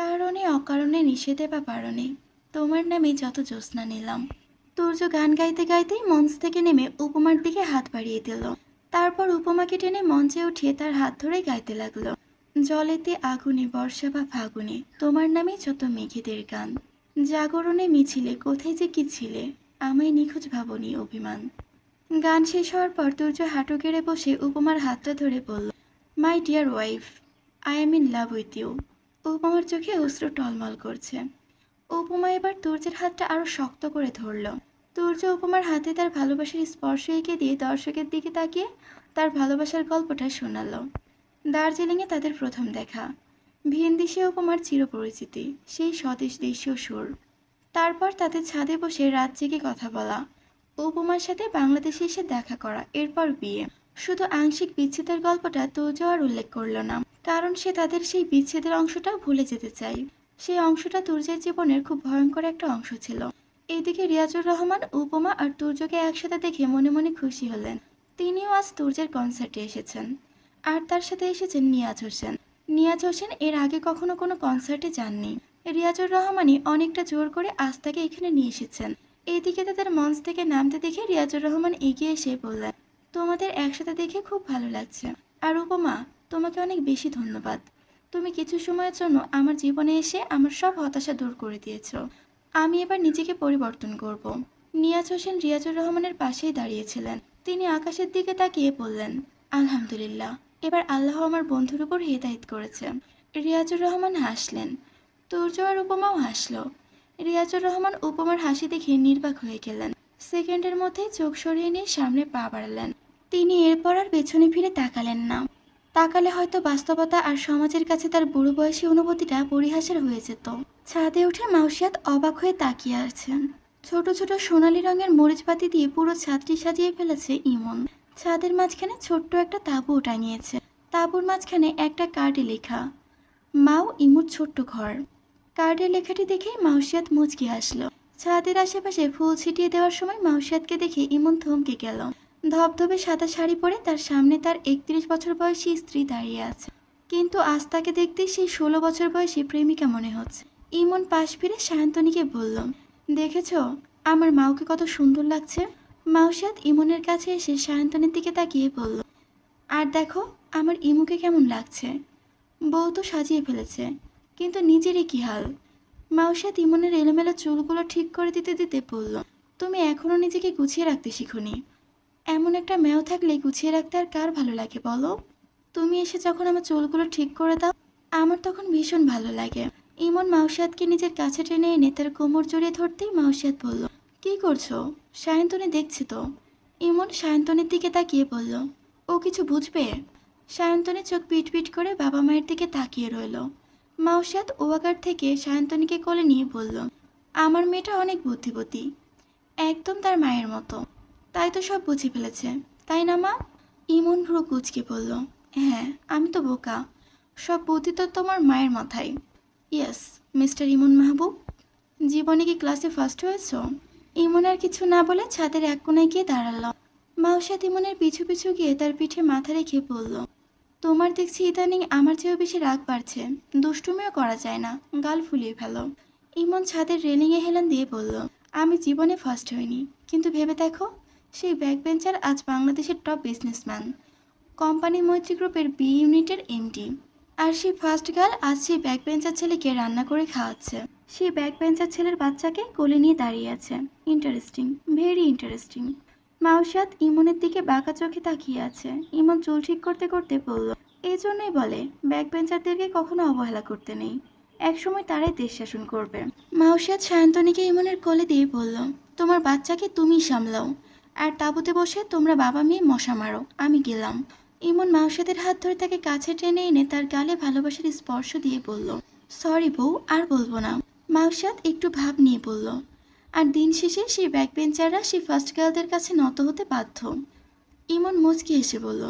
কারণে অকারণে নিষেধে বা পারণে তোমার নামে যত জ্যোৎস্না নিলাম তুর্য গান গাইতে গাইতেই মঞ্চ থেকে নেমে উপমার দিকে হাত বাড়িয়ে দিল তারপর উপমাকে টেনে মঞ্চে উঠিয়ে তার হাত ধরে গাইতে লাগলো জলেতে আগুনে বর্ষা বা ফাগুনে তোমার নামে যত মেঘেদের গান জাগরণে মিছিলে কোথায় যে কি ছিলে আমায় নিখোঁজ ভাবনি অভিমান গান শেষ হওয়ার পর তুর্য হাঁটু কেড়ে বসে উপমার হাতটা ধরে বলল my dear wife I am in love with you উপমার চোখে অস্ত্র টলমল করছে উপমা এবার তুর্যের হাতটা আরও শক্ত করে ধরল তুর্য উপমার হাতে তার ভালোবাসার স্পর্শ এঁকে দিয়ে দর্শকের দিকে তাকিয়ে তার ভালোবাসার গল্পটা শোনালো দার্জিলিংয়ে তাদের প্রথম দেখা ভিনদেশে উপমার চিরপরিচিতি সেই স্বদেশ দেশীয় সুর তারপর তাদের ছাদে বসে রাত জেগে কথা বলা উপমার সাথে বাংলাদেশে এসে দেখা করা এরপর বিয়ে শুধু আংশিক বিচ্ছেদের গল্পটা তো আর উল্লেখ করল না কারণ সে তাদের সেই বিচ্ছেদের অংশটাও ভুলে যেতে চায় সেই অংশটা তুর্যের জীবনের খুব ভয়ঙ্কর একটা অংশ ছিল এদিকে রিয়াজুর রহমান উপমা আর তুর্যকে একসাথে দেখে মনে মনে খুশি হলেন তিনিও আজ তুর্যের কনসার্টে এসেছেন আর তার সাথে এসেছেন নিয়াজ হোসেন নিয়াজ হোসেন এর আগে কখনো কোনো কনসার্টে যাননি রিয়াজুর রহমানই অনেকটা জোর করে তাকে এখানে নিয়ে এসেছেন এদিকে তাদের মঞ্চ থেকে নামতে দেখে রিয়াজুর রহমান এগিয়ে এসে বললেন তোমাদের একসাথে দেখে খুব ভালো লাগছে আর উপমা তোমাকে অনেক বেশি ধন্যবাদ তুমি কিছু সময়ের জন্য আমার জীবনে এসে আমার সব হতাশা দূর করে দিয়েছ আমি এবার নিজেকে পরিবর্তন করব। নিয়াজ হোসেন রিয়াজুর রহমানের পাশেই দাঁড়িয়েছিলেন তিনি আকাশের দিকে তাকিয়ে বললেন আলহামদুলিল্লাহ এবার আল্লাহ আমার বন্ধুর উপর হেদায়ত করেছে রিয়াজুর রহমান হাসলেন তুর্য আর উপমাও হাসল রিয়াজুর রহমান উপমার হাসি দেখে নির্বাক হয়ে গেলেন সেকেন্ডের মধ্যে চোখ সরিয়ে নিয়ে সামনে পা বাড়ালেন তিনি এরপর আর পেছনে ফিরে তাকালেন না তাকালে হয়তো বাস্তবতা আর সমাজের কাছে তার বুড়ো বয়সী অনুভূতিটা পরিহাসের হয়ে যেত ছাদে উঠে মাউসিয়াত অবাক হয়ে তাকিয়ে আছেন ছোট ছোট সোনালি রঙের মরিচ পাতি দিয়ে পুরো ছাদটি সাজিয়ে ফেলেছে ইমন ছাদের মাঝখানে ছোট্ট একটা তাঁবু টাঙিয়েছে তাঁবুর মাঝখানে একটা কার্ডে লেখা মাও ইমুর ছোট্ট ঘর কার্ডের লেখাটি দেখেই মাউসিয়াত মুচকি হাসলো ছাদের আশেপাশে ফুল ছিটিয়ে দেওয়ার সময় মাউসিয়াতকে দেখে ইমন থমকে গেল ধবধবে সাদা শাড়ি পরে তার সামনে তার একত্রিশ বছর বয়সী স্ত্রী দাঁড়িয়ে আছে কিন্তু আস্তাকে দেখতে সেই ষোলো বছর বয়সী প্রেমিকা মনে হচ্ছে ইমন পাশ ফিরে সায়ন্তনীকে বলল দেখেছ আমার মাওকে কত সুন্দর লাগছে মাউসাদ ইমনের কাছে এসে সায়ন্তনের দিকে তাকিয়ে বলল আর দেখো আমার ইমুকে কেমন লাগছে বউ তো সাজিয়ে ফেলেছে কিন্তু নিজেরই কি হাল মাউসাদ ইমনের এলোমেলো চুলগুলো ঠিক করে দিতে দিতে বলল তুমি এখনও নিজেকে গুছিয়ে রাখতে শিখুনি এমন একটা মেয় থাকলে গুছিয়ে রাখতে আর কার ভালো লাগে বলো তুমি এসে যখন আমার চুলগুলো ঠিক করে দাও আমার তখন ভীষণ ভালো লাগে ইমন মাউসাদকে নিজের কাছে টেনে এনে তার কোমর জড়িয়ে ধরতেই মাউসাদ বলল কি করছো সায়ন্তনী দেখছি তো ইমন সায়ন্তনীর দিকে তাকিয়ে বলল ও কিছু বুঝবে সায়ন্তনী চোখ পিটপিট করে বাবা মায়ের দিকে তাকিয়ে রইল মাউসাদ ওয়াকার থেকে সায়ন্তনীকে কোলে নিয়ে বলল আমার মেয়েটা অনেক বুদ্ধিবতী একদম তার মায়ের মতো তাই তো সব বুঝে ফেলেছে তাই না মা ইমন ভ্রু কুচকে বলল হ্যাঁ আমি তো বোকা সব বুদ্ধি তো তোমার মায়ের মাথায় ইয়েস মিস্টার ইমন মাহবুব জীবনে কি ক্লাসে ফার্স্ট হয়েছ ইমন আর কিছু না বলে ছাদের এক কোনায় গিয়ে দাঁড়াল মাউসাদ ইমনের পিছু পিছু গিয়ে তার পিঠে মাথা রেখে বলল তোমার দেখছি ইদানিং আমার চেয়েও বেশি রাগ বাড়ছে দুষ্টুমিও করা যায় না গাল ফুলিয়ে ফেলো ইমন ছাদের রেলিংয়ে হেলান দিয়ে বলল আমি জীবনে ফার্স্ট হইনি কিন্তু ভেবে দেখো সেই ব্যাক বেঞ্চার আজ বাংলাদেশের টপ বিজনেসম্যান কোম্পানি মৈত্রী গ্রুপের বি ইউনিটের এমডি আর সেই ফার্স্ট গার্ল আজ সেই ব্যাক বেঞ্চার ছেলেকে রান্না করে খাওয়াচ্ছে সেই ব্যাক বেঞ্চার ছেলের বাচ্চাকে কোলে নিয়ে দাঁড়িয়ে আছে ইন্টারেস্টিং ভেরি ইন্টারেস্টিং মাউসাদ ইমনের দিকে বাঁকা চোখে তাকিয়ে আছে ইমন চুল ঠিক করতে করতে বলল এই জন্যই বলে ব্যাক বেঞ্চারদেরকে কখনো অবহেলা করতে নেই একসময় তারাই দেশ শাসন করবে মাউসাদ সায়ন্তনীকে ইমনের কোলে দিয়ে বলল তোমার বাচ্চাকে তুমি সামলাও আর তাঁবুতে বসে তোমরা বাবা মেয়ে মশা মারো আমি গেলাম ইমন মাউসাদের হাত ধরে তাকে কাছে টেনে এনে তার গালে ভালোবাসার স্পর্শ দিয়ে বলল সরি বউ আর বলবো না মাউসাদ একটু ভাব নিয়ে বলল আর দিন শেষে সেই ব্যাক বেঞ্চাররা সেই ফার্স্ট গার্লদের কাছে নত হতে বাধ্য ইমন মুচকি এসে বলল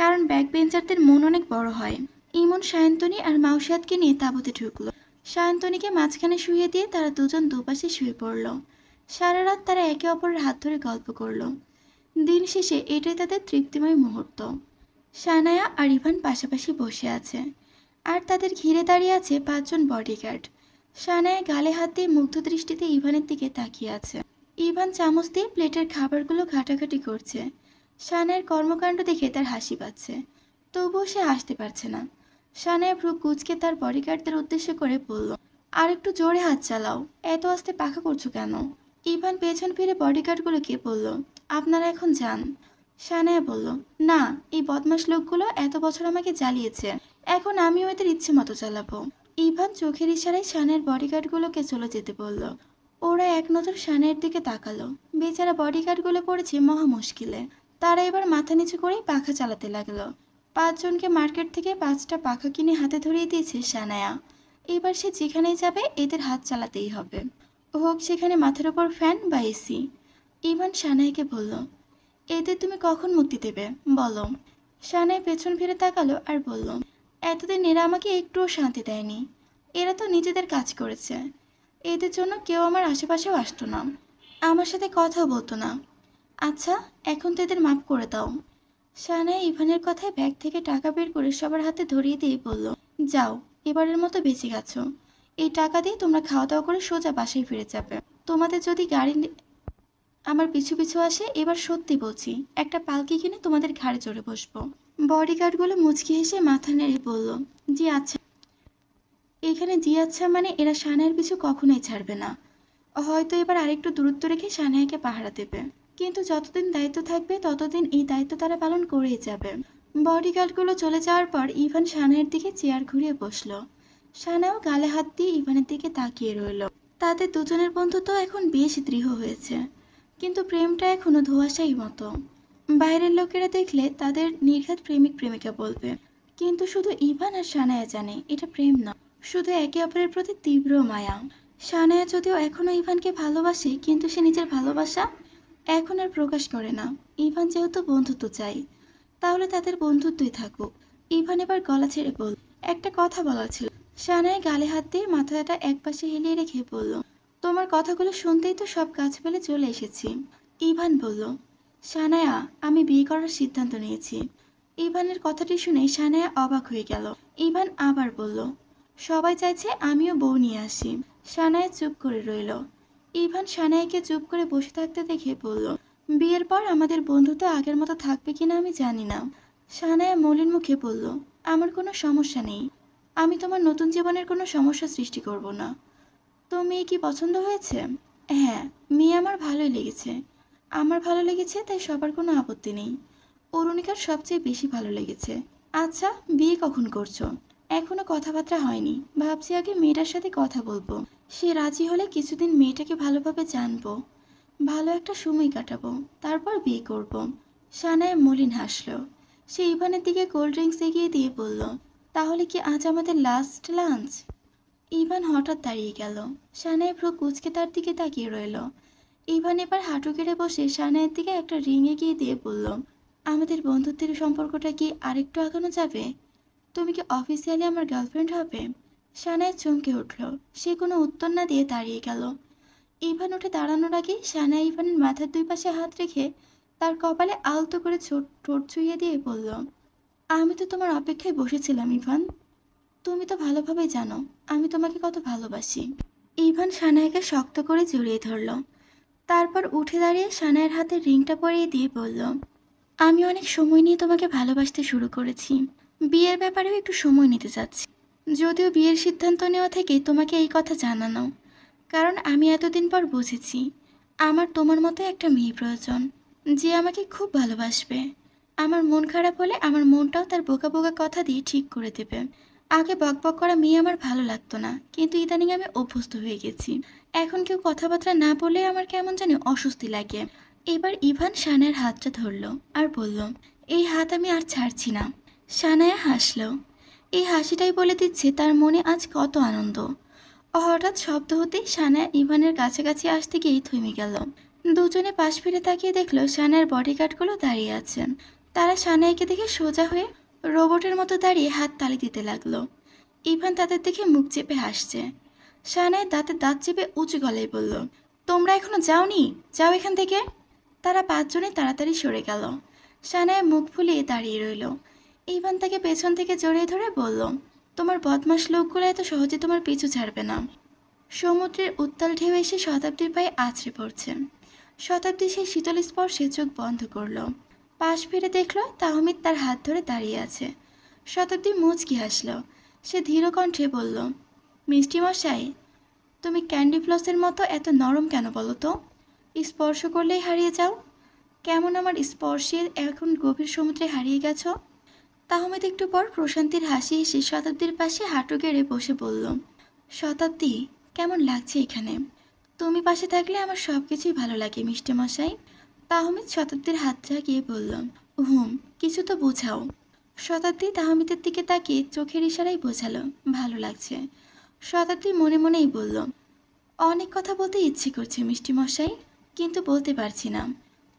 কারণ ব্যাক বেঞ্চারদের মন অনেক বড় হয় ইমন সায়ন্তনী আর মাউসাদকে নিয়ে তাবুতে ঢুকলো সায়ন্তনীকে মাঝখানে শুয়ে দিয়ে তারা দুজন দুপাশে শুয়ে পড়ল সারা রাত তারা একে অপরের হাত ধরে গল্প করল দিন শেষে এটাই তাদের তৃপ্তিময় মুহূর্ত সানায়া আর ইভান পাশাপাশি বসে আছে আর তাদের ঘিরে দাঁড়িয়ে আছে পাঁচজন বডিগার্ড সানায়া গালে হাত দিয়ে মুগ্ধ দৃষ্টিতে ইভানের দিকে তাকিয়ে আছে ইভান চামচ দিয়ে প্লেটের খাবারগুলো ঘাটাঘাটি করছে সানায়ের কর্মকাণ্ড দেখে তার হাসি পাচ্ছে তবুও সে হাসতে পারছে না সানায়া ভ্রু কুচকে তার বডিগার্ডদের উদ্দেশ্য করে বলল আর একটু জোরে হাত চালাও এত আস্তে পাখা করছো কেন ইভান পেছন ফিরে বডিগার্ডগুলোকে বলল আপনারা এখন যান সানায়া বলল না এই বদমাস লোকগুলো এত বছর আমাকে জ্বালিয়েছে এখন আমিও এদের ইচ্ছে মতো চালাবো ইভান চোখের ইশারায় সানের বডিগার্ডগুলোকে চলে যেতে বলল ওরা এক নজর সানের দিকে তাকালো বেচারা বডিগার্ডগুলো পড়েছে মহা মুশকিলে তারা এবার মাথা নিচু করেই পাখা চালাতে লাগলো পাঁচজনকে মার্কেট থেকে পাঁচটা পাখা কিনে হাতে ধরিয়ে দিয়েছে সানায়া এবার সে যেখানেই যাবে এদের হাত চালাতেই হবে হোক সেখানে মাথার ওপর ফ্যান বা এসি ইভান সানায়াকে বলল এদের তুমি কখন মুক্তি দেবে বলো সানাই পেছন ফিরে তাকালো আর বলল এতদিন এরা আমাকে একটুও শান্তি দেয়নি এরা তো নিজেদের কাজ করেছে এদের জন্য কেউ আমার আশেপাশেও আসতো না আমার সাথে কথা বলতো না আচ্ছা এখন তো এদের মাফ করে দাও সানাই ইভানের কথায় ব্যাগ থেকে টাকা বের করে সবার হাতে ধরিয়ে দিয়ে বলল যাও এবারের মতো বেঁচে গেছো এই টাকা দিয়ে তোমরা খাওয়া দাওয়া করে সোজা বাসায় ফিরে যাবে তোমাদের যদি গাড়ি আমার পিছু পিছু আসে এবার সত্যি বলছি একটা পালকি কিনে তোমাদের ঘাড়ে চড়ে বসবো বডিগার্ডগুলো মুচকি হেসে মাথা নেড়ে বলল জি আচ্ছা এখানে জি আচ্ছা মানে এরা সানায়ের পিছু কখনোই ছাড়বে না হয়তো এবার আরেকটু দূরত্ব রেখে সানায়াকে পাহারা দেবে কিন্তু যতদিন দায়িত্ব থাকবে ততদিন এই দায়িত্ব তারা পালন করেই যাবে বডিগার্ডগুলো চলে যাওয়ার পর ইভান সানায়ের দিকে চেয়ার ঘুরিয়ে বসল সানাও গালে হাত দিয়ে ইভানের দিকে তাকিয়ে রইল তাদের দুজনের বন্ধুত্ব এখন বেশ দৃঢ় হয়েছে কিন্তু প্রেমটা এখনও ধোয়াশাই মতো বাইরের লোকেরা দেখলে তাদের নির্ঘাত প্রেমিক প্রেমিকা বলবে কিন্তু শুধু ইভান আর সানায়া জানে এটা প্রেম নয় শুধু একে অপরের প্রতি তীব্র মায়া সানায়া যদিও এখনও ইভানকে ভালোবাসে কিন্তু সে নিজের ভালোবাসা এখন আর প্রকাশ করে না ইভান যেহেতু বন্ধুত্ব চাই তাহলে তাদের বন্ধুত্বই থাকুক ইভান এবার গলা ছেড়ে বল একটা কথা বলা ছিল সানায় গালে হাত দিয়ে মাথাটা এক পাশে হেলিয়ে রেখে বলল তোমার কথাগুলো শুনতেই তো সব কাজ ফেলে চলে এসেছি ইভান বলল সানায়া আমি বিয়ে করার সিদ্ধান্ত নিয়েছি ইভানের কথাটি শুনে সানায়া অবাক হয়ে গেল ইভান আবার বলল সবাই চাইছে আমিও বউ নিয়ে আসি সানায়া চুপ করে রইল ইভান সানায়াকে চুপ করে বসে থাকতে দেখে বলল বিয়ের পর আমাদের বন্ধুত্ব আগের মতো থাকবে কিনা আমি জানি না সানায়া মলিন মুখে বলল আমার কোনো সমস্যা নেই আমি তোমার নতুন জীবনের কোনো সমস্যা সৃষ্টি করব না তো মেয়ে কি পছন্দ হয়েছে হ্যাঁ মেয়ে আমার ভালোই লেগেছে আমার ভালো লেগেছে তাই সবার কোনো আপত্তি নেই অরুণিকার সবচেয়ে বেশি ভালো লেগেছে আচ্ছা বিয়ে কখন করছো এখনো কথাবার্তা হয়নি ভাবছি আগে মেয়েটার সাথে কথা বলবো সে রাজি হলে কিছুদিন মেয়েটাকে ভালোভাবে জানবো ভালো একটা সময় কাটাবো তারপর বিয়ে করব। সানায় মলিন হাসল সে ইভানের দিকে কোল্ড ড্রিঙ্কস এগিয়ে দিয়ে বলল তাহলে কি আজ আমাদের লাস্ট লাঞ্চ ইভান হঠাৎ দাঁড়িয়ে গেল সানাই ভ্রু কুচকে তার দিকে তাকিয়ে রইল ইভান এবার হাঁটু কেড়ে বসে সানাইয়ের দিকে একটা রিং এগিয়ে দিয়ে বলল আমাদের বন্ধুত্বের সম্পর্কটা কি আরেকটু আগানো যাবে তুমি কি অফিসিয়ালি আমার গার্লফ্রেন্ড হবে সানাই চমকে উঠল সে কোনো উত্তর না দিয়ে দাঁড়িয়ে গেল ইভান উঠে দাঁড়ানোর আগে সানাই ইভানের মাথার দুই পাশে হাত রেখে তার কপালে আলতো করে ঠোঁট ছুঁয়ে দিয়ে বলল আমি তো তোমার অপেক্ষায় বসেছিলাম ইভান তুমি তো ভালোভাবে জানো আমি তোমাকে কত ভালোবাসি ইভান সানাইকে শক্ত করে জড়িয়ে ধরল তারপর উঠে দাঁড়িয়ে সানায়ের হাতে রিংটা পরিয়ে দিয়ে বলল আমি অনেক সময় নিয়ে তোমাকে ভালোবাসতে শুরু করেছি বিয়ের ব্যাপারেও একটু সময় নিতে চাচ্ছি যদিও বিয়ের সিদ্ধান্ত নেওয়া থেকে তোমাকে এই কথা জানানো কারণ আমি এতদিন পর বুঝেছি আমার তোমার মতো একটা মেয়ে প্রয়োজন যে আমাকে খুব ভালোবাসবে আমার মন খারাপ হলে আমার মনটাও তার বোকা বোকা কথা দিয়ে ঠিক করে দেবে আগে বকবক করা মেয়ে আমার ভালো লাগতো না কিন্তু ইদানিং আমি অভ্যস্ত হয়ে গেছি এখন কেউ কথাবার্তা না বলে আমার কেমন জানি অস্বস্তি লাগে এবার ইভান সানায়ের হাতটা ধরল আর বলল এই হাত আমি আর ছাড়ছি না সানায়া হাসল এই হাসিটাই বলে দিচ্ছে তার মনে আজ কত আনন্দ হঠাৎ শব্দ হতেই সানায়া ইভানের কাছাকাছি আসতে গিয়েই থেমে গেল দুজনে পাশ ফিরে তাকিয়ে দেখলো সানায়ার বডিগার্ডগুলো দাঁড়িয়ে আছেন তারা সানায়াকে দেখে সোজা হয়ে রোবটের মতো দাঁড়িয়ে হাত তালি দিতে লাগলো ইভান তাদের দেখে মুখ চেপে হাসছে শাহনায় দাঁতে দাঁত চেপে উঁচু গলায় বলল তোমরা এখনো যাওনি যাও এখান থেকে তারা পাঁচজনে তাড়াতাড়ি সরে গেল শানায় মুখ ফুলিয়ে দাঁড়িয়ে রইল ইভান তাকে পেছন থেকে জড়িয়ে ধরে বলল তোমার বদমাস লোকগুলো এত সহজে তোমার পিছু ছাড়বে না সমুদ্রের উত্তাল ঢেউ এসে শতাব্দীর পায়ে আছড়ে পড়ছে শতাব্দী সেই শীতল স্পর্শে চোখ বন্ধ করলো পাশ ফিরে দেখল তাহমিদ তার হাত ধরে দাঁড়িয়ে আছে শতাব্দী মুচকি হাসল সে ধীর কণ্ঠে বলল মিষ্টিমশাই তুমি ক্যান্ডি ফ্লসের মতো এত নরম কেন বলো তো স্পর্শ করলেই হারিয়ে যাও কেমন আমার স্পর্শে এখন গভীর সমুদ্রে হারিয়ে গেছো তাহমিদ একটু পর প্রশান্তির হাসি এসে শতাব্দীর পাশে হাঁটু গেড়ে বসে বলল শতাব্দী কেমন লাগছে এখানে তুমি পাশে থাকলে আমার সব কিছুই ভালো লাগে মিষ্টি মশাই তাহমিদ শতাব্দীর হাত জাগিয়ে বলল হুম কিছু তো বোঝাও শতাব্দী তাহমিদের দিকে তাকিয়ে চোখের ইশারাই বোঝালো ভালো লাগছে শতাব্দী মনে মনেই বলল অনেক কথা বলতে ইচ্ছে করছে মিষ্টি মশাই কিন্তু বলতে পারছি না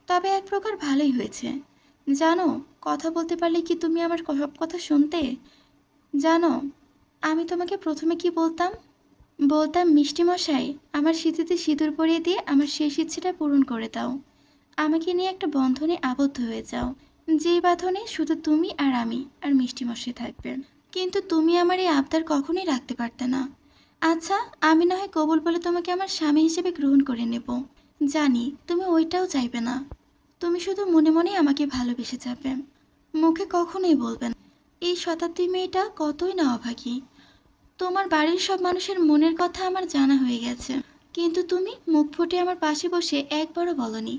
তবে এক প্রকার ভালোই হয়েছে জানো কথা বলতে পারলে কি তুমি আমার সব কথা শুনতে জানো আমি তোমাকে প্রথমে কি বলতাম বলতাম মিষ্টি মশাই আমার শীতেতে সিঁদুর পরিয়ে দিয়ে আমার শেষ ইচ্ছেটা পূরণ করে দাও আমাকে নিয়ে একটা বন্ধনে আবদ্ধ হয়ে যাও যে বাঁধনে শুধু তুমি আর আমি আর মিষ্টি মশাই থাকবে কিন্তু তুমি আমার এই আবদার কখনোই রাখতে পারতে না আচ্ছা আমি না হয় কবুল বলে তোমাকে আমার স্বামী হিসেবে গ্রহণ করে নেব জানি তুমি ওইটাও চাইবে না তুমি শুধু মনে মনে আমাকে ভালোবেসে যাবে মুখে কখনোই বলবে না এই শতাব্দী মেয়েটা কতই না অভাগী তোমার বাড়ির সব মানুষের মনের কথা আমার জানা হয়ে গেছে কিন্তু তুমি মুখ ফুটে আমার পাশে বসে একবারও বলনি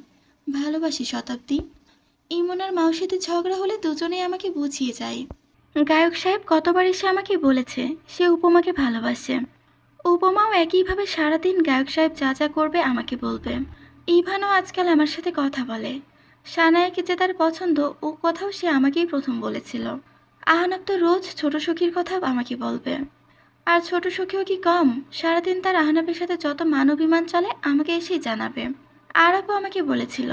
ভালোবাসি শতাব্দী ইমন আর সাথে ঝগড়া হলে দুজনেই আমাকে বুঝিয়ে যায় গায়ক সাহেব কতবার এসে আমাকে বলেছে সে উপমাকে ভালোবাসে উপমাও একইভাবে সারাদিন গায়ক সাহেব যা যা করবে আমাকে বলবে ইভানও আজকাল আমার সাথে কথা বলে সানায়কে যে তার পছন্দ ও কথাও সে আমাকেই প্রথম বলেছিল আহনাব তো রোজ ছোট সখীর কথা আমাকে বলবে আর ছোট সখীও কি কম সারাদিন তার আহনাবের সাথে যত মানবিমান চলে আমাকে এসেই জানাবে আর আপু আমাকে বলেছিল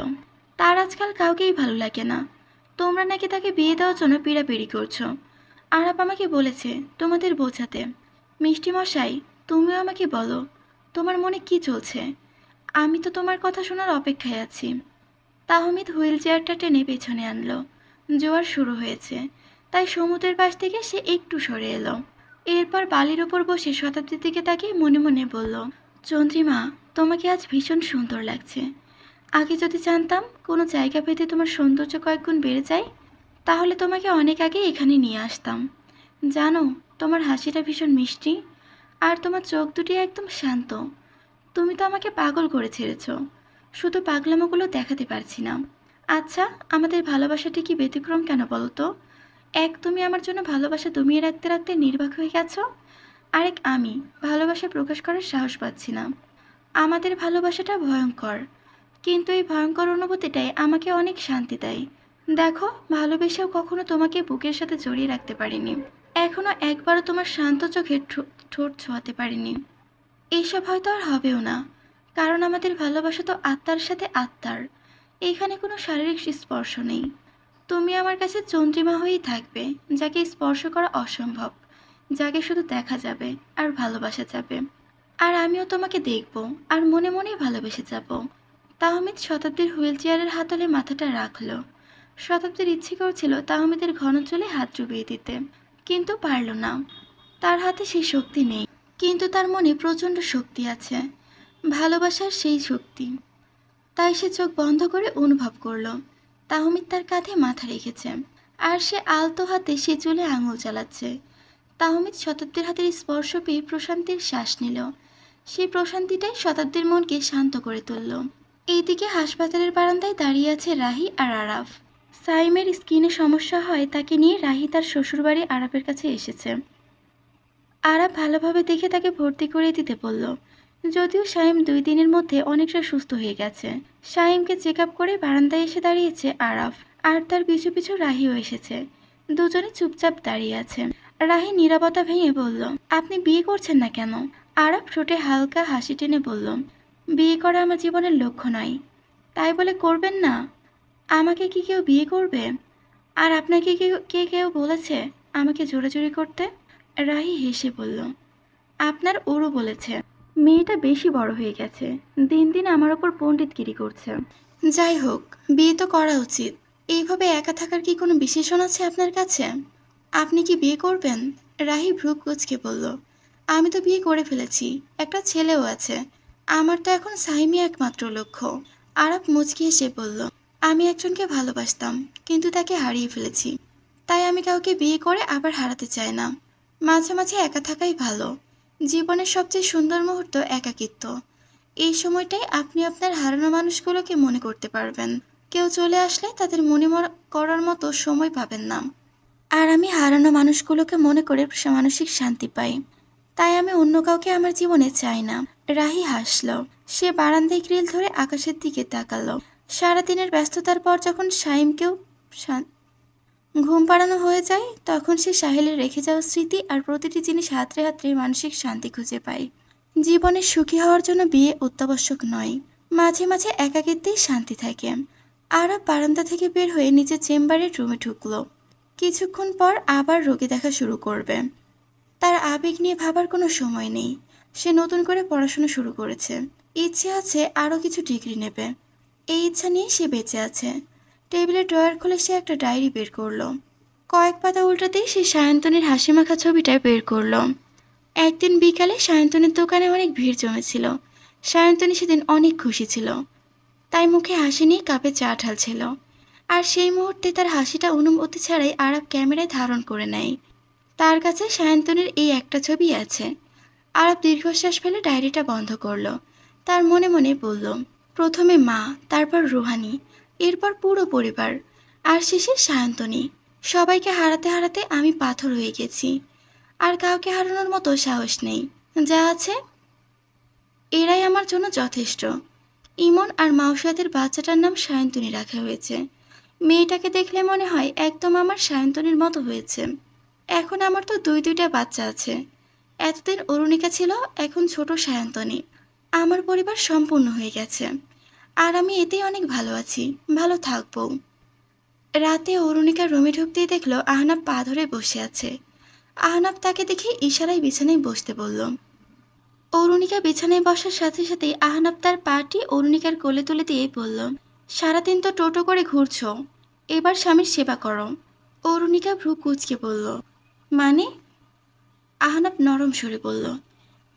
তার আজকাল কাউকেই ভালো লাগে না তোমরা নাকি তাকে বিয়ে দেওয়ার জন্য পিড়াপিড়ি করছো আর আপ আমাকে বলেছে তোমাদের বোঝাতে মিষ্টি মশাই তুমিও আমাকে বলো তোমার মনে কি চলছে আমি তো তোমার কথা শোনার অপেক্ষায় আছি তাহমিদ হুইল চেয়ারটা টেনে পেছনে আনলো জোয়ার শুরু হয়েছে তাই সমুদ্রের পাশ থেকে সে একটু সরে এলো এরপর বালির ওপর বসে শতাব্দীর দিকে তাকে মনে মনে বলল চন্দ্রিমা তোমাকে আজ ভীষণ সুন্দর লাগছে আগে যদি জানতাম কোনো জায়গা পেতে তোমার সৌন্দর্য কয়েকগুণ বেড়ে যায় তাহলে তোমাকে অনেক আগে এখানে নিয়ে আসতাম জানো তোমার হাসিটা ভীষণ মিষ্টি আর তোমার চোখ দুটি একদম শান্ত তুমি তো আমাকে পাগল করে ছেড়েছ শুধু পাগলামোগুলো দেখাতে পারছি না আচ্ছা আমাদের ভালোবাসাটি কি ব্যতিক্রম কেন বলতো এক তুমি আমার জন্য ভালোবাসা দমিয়ে রাখতে রাখতে নির্বাক হয়ে গেছো আরেক আমি ভালোবাসা প্রকাশ করার সাহস পাচ্ছি না আমাদের ভালোবাসাটা ভয়ঙ্কর কিন্তু এই ভয়ঙ্কর অনুভূতিটাই আমাকে অনেক শান্তি দেয় দেখো ভালোবেসেও কখনো তোমাকে বুকের সাথে জড়িয়ে রাখতে পারিনি এখনো একবারও তোমার শান্ত চোখে ঠোঁট ছোঁয়াতে পারিনি এইসব হয়তো আর হবেও না কারণ আমাদের ভালোবাসা তো আত্মার সাথে আত্মার এখানে কোনো শারীরিক স্পর্শ নেই তুমি আমার কাছে চন্দ্রিমা হয়েই থাকবে যাকে স্পর্শ করা অসম্ভব যাকে শুধু দেখা যাবে আর ভালোবাসা যাবে আর আমিও তোমাকে দেখব আর মনে মনেই ভালোবেসে যাব তাহমিদ শতাব্দীর হুইল চেয়ারের হাতলে মাথাটা রাখলো শতাব্দীর ইচ্ছে করছিল তাহমিদের ঘন চলে হাত ডুবিয়ে দিতে কিন্তু পারল না তার হাতে সেই শক্তি নেই কিন্তু তার মনে প্রচণ্ড শক্তি আছে ভালোবাসার সেই শক্তি তাই সে চোখ বন্ধ করে অনুভব করল তাহমিদ তার কাঁধে মাথা রেখেছে আর সে আলতো হাতে সে চুলে আঙুল চালাচ্ছে তাহমিদ শতাব্দীর হাতের স্পর্শ পেয়ে প্রশান্তির শ্বাস নিল সেই প্রশান্তিটাই শতাব্দীর মনকে শান্ত করে তুলল এইদিকে হাসপাতালের বারান্দায় দাঁড়িয়ে আছে রাহি আর আরাফ সাইমের স্কিনে সমস্যা হয় তাকে নিয়ে রাহি তার শ্বশুরবাড়ি আরাফের কাছে এসেছে আরাফ ভালোভাবে দেখে তাকে ভর্তি করে দিতে বলল যদিও সাইম দুই দিনের মধ্যে অনেকটা সুস্থ হয়ে গেছে সাইমকে চেক আপ করে বারান্দায় এসে দাঁড়িয়েছে আরাফ আর তার পিছু পিছু রাহিও এসেছে দুজনে চুপচাপ দাঁড়িয়ে আছে রাহি নিরাপত্তা ভেঙে বলল আপনি বিয়ে করছেন না কেন আরব ছুটে হালকা হাসি টেনে বলল বিয়ে করা আমার জীবনের লক্ষ্য নয় তাই বলে করবেন না আমাকে কি কেউ বিয়ে করবে আর আপনাকে কে কেউ বলেছে আমাকে জোরাজুরি করতে রাহি হেসে বলল আপনার ওরও বলেছে মেয়েটা বেশি বড় হয়ে গেছে দিন দিন আমার ওপর পণ্ডিতগিরি করছে যাই হোক বিয়ে তো করা উচিত এইভাবে একা থাকার কি কোনো বিশেষণ আছে আপনার কাছে আপনি কি বিয়ে করবেন রাহি ভ্রুক কুচকে বলল আমি তো বিয়ে করে ফেলেছি একটা ছেলেও আছে আমার তো এখন সাহিমি একমাত্র লক্ষ্য আরব মুচকি এসে বলল আমি একজনকে ভালোবাসতাম কিন্তু তাকে হারিয়ে ফেলেছি তাই আমি কাউকে বিয়ে করে আবার হারাতে চাই না মাঝে মাঝে একা থাকাই ভালো জীবনের সবচেয়ে সুন্দর মুহূর্ত একাকিত্ব এই সময়টাই আপনি আপনার হারানো মানুষগুলোকে মনে করতে পারবেন কেউ চলে আসলে তাদের মনে করার মতো সময় পাবেন না আর আমি হারানো মানুষগুলোকে মনে করে মানসিক শান্তি পাই তাই আমি অন্য কাউকে আমার জীবনে চাই না রাহি হাসল সে বারান্দায় গ্রিল ধরে আকাশের দিকে তাকালো সারাদিনের ব্যস্ততার পর যখন সাইমকেও ঘুম পাড়ানো হয়ে যায় তখন সে সাহেলে রেখে যাওয়া স্মৃতি আর প্রতিটি জিনিস হাতরে হাতরে মানসিক শান্তি খুঁজে পায় জীবনে সুখী হওয়ার জন্য বিয়ে অত্যাবশ্যক নয় মাঝে মাঝে একাকিত্বেই শান্তি থাকে আরব বারান্দা থেকে বের হয়ে নিজের চেম্বারের রুমে ঢুকলো কিছুক্ষণ পর আবার রোগী দেখা শুরু করবে তার আবেগ নিয়ে ভাবার কোনো সময় নেই সে নতুন করে পড়াশোনা শুরু করেছে ইচ্ছে আছে আরও কিছু ডিগ্রি নেবে এই ইচ্ছা নিয়ে সে বেঁচে আছে টেবিলে ড্রয়ার খুলে সে একটা ডায়েরি বের করলো কয়েক পাতা উল্টাতেই সে সায়ন্তনের হাসি মাখা ছবিটা বের করলো একদিন বিকালে সায়ন্তনের দোকানে অনেক ভিড় জমেছিল সায়ন্তনী সেদিন অনেক খুশি ছিল তাই মুখে হাসি নিয়ে কাপে চা ঢালছিল আর সেই মুহূর্তে তার হাসিটা অনুমতি ছাড়াই আরব ক্যামেরায় ধারণ করে নেয় তার কাছে সায়ন্তনের এই একটা ছবি আছে আরব দীর্ঘশ্বাস ফেলে ডায়েরিটা বন্ধ করলো তার মনে মনে বলল প্রথমে মা তারপর রুহানি এরপর পুরো পরিবার আর শেষে সায়ন্তনী সবাইকে হারাতে হারাতে আমি পাথর হয়ে গেছি আর কাউকে হারানোর মতো সাহস নেই যা আছে এরাই আমার জন্য যথেষ্ট ইমন আর মাউসাদের বাচ্চাটার নাম সায়ন্তনী রাখা হয়েছে মেয়েটাকে দেখলে মনে হয় একদম আমার সায়ন্তনের মতো হয়েছে এখন আমার তো দুই দুইটা বাচ্চা আছে এতদিন অরুণিকা ছিল এখন ছোট সায়ন্তনী আমার পরিবার সম্পূর্ণ হয়ে গেছে আর আমি এতেই অনেক ভালো আছি ভালো থাকবো রাতে অরুণিকা রুমে ঢুকতেই দেখলো আহনাব পা ধরে বসে আছে আহনাব তাকে দেখে ইশারায় বিছানায় বসতে বলল অরুণিকা বিছানায় বসার সাথে সাথে আহনাব তার পাটি অরুণিকার কোলে তুলে দিয়ে বলল সারাদিন তো টোটো করে ঘুরছ এবার স্বামীর সেবা করো অরুণিকা ভ্রু কুচকে বলল মানে আহনাব নরম সরে বলল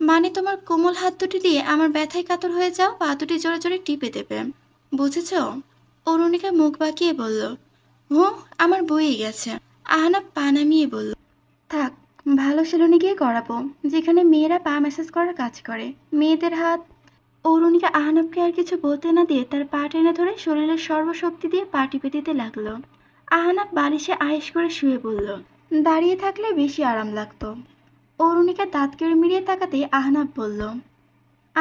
মানে তোমার কোমল হাত দুটি দিয়ে আমার ব্যথায় কাতর হয়ে যাও পা দুটি জোরে জোরে টিপে দেবে বুঝেছ অরুণিকা মুখ বাঁকিয়ে বলল হো আমার বইয়ে গেছে আহনাব পা নামিয়ে বলল থাক ভালো সেলুনে গিয়ে করাবো যেখানে মেয়েরা পা ম্যাসাজ করার কাজ করে মেয়েদের হাত অরুণীকে আহনবকে আর কিছু বলতে না দিয়ে তার পা টেনে ধরে শরীরের সর্বশক্তি দিয়ে পা টিপে দিতে লাগলো আহনাব বালিশে আয়েস করে শুয়ে পড়ল দাঁড়িয়ে থাকলে বেশি আরাম লাগতো অরুণীকে দাঁত কেড়ে মিড়িয়ে তাকাতে আহনাব বলল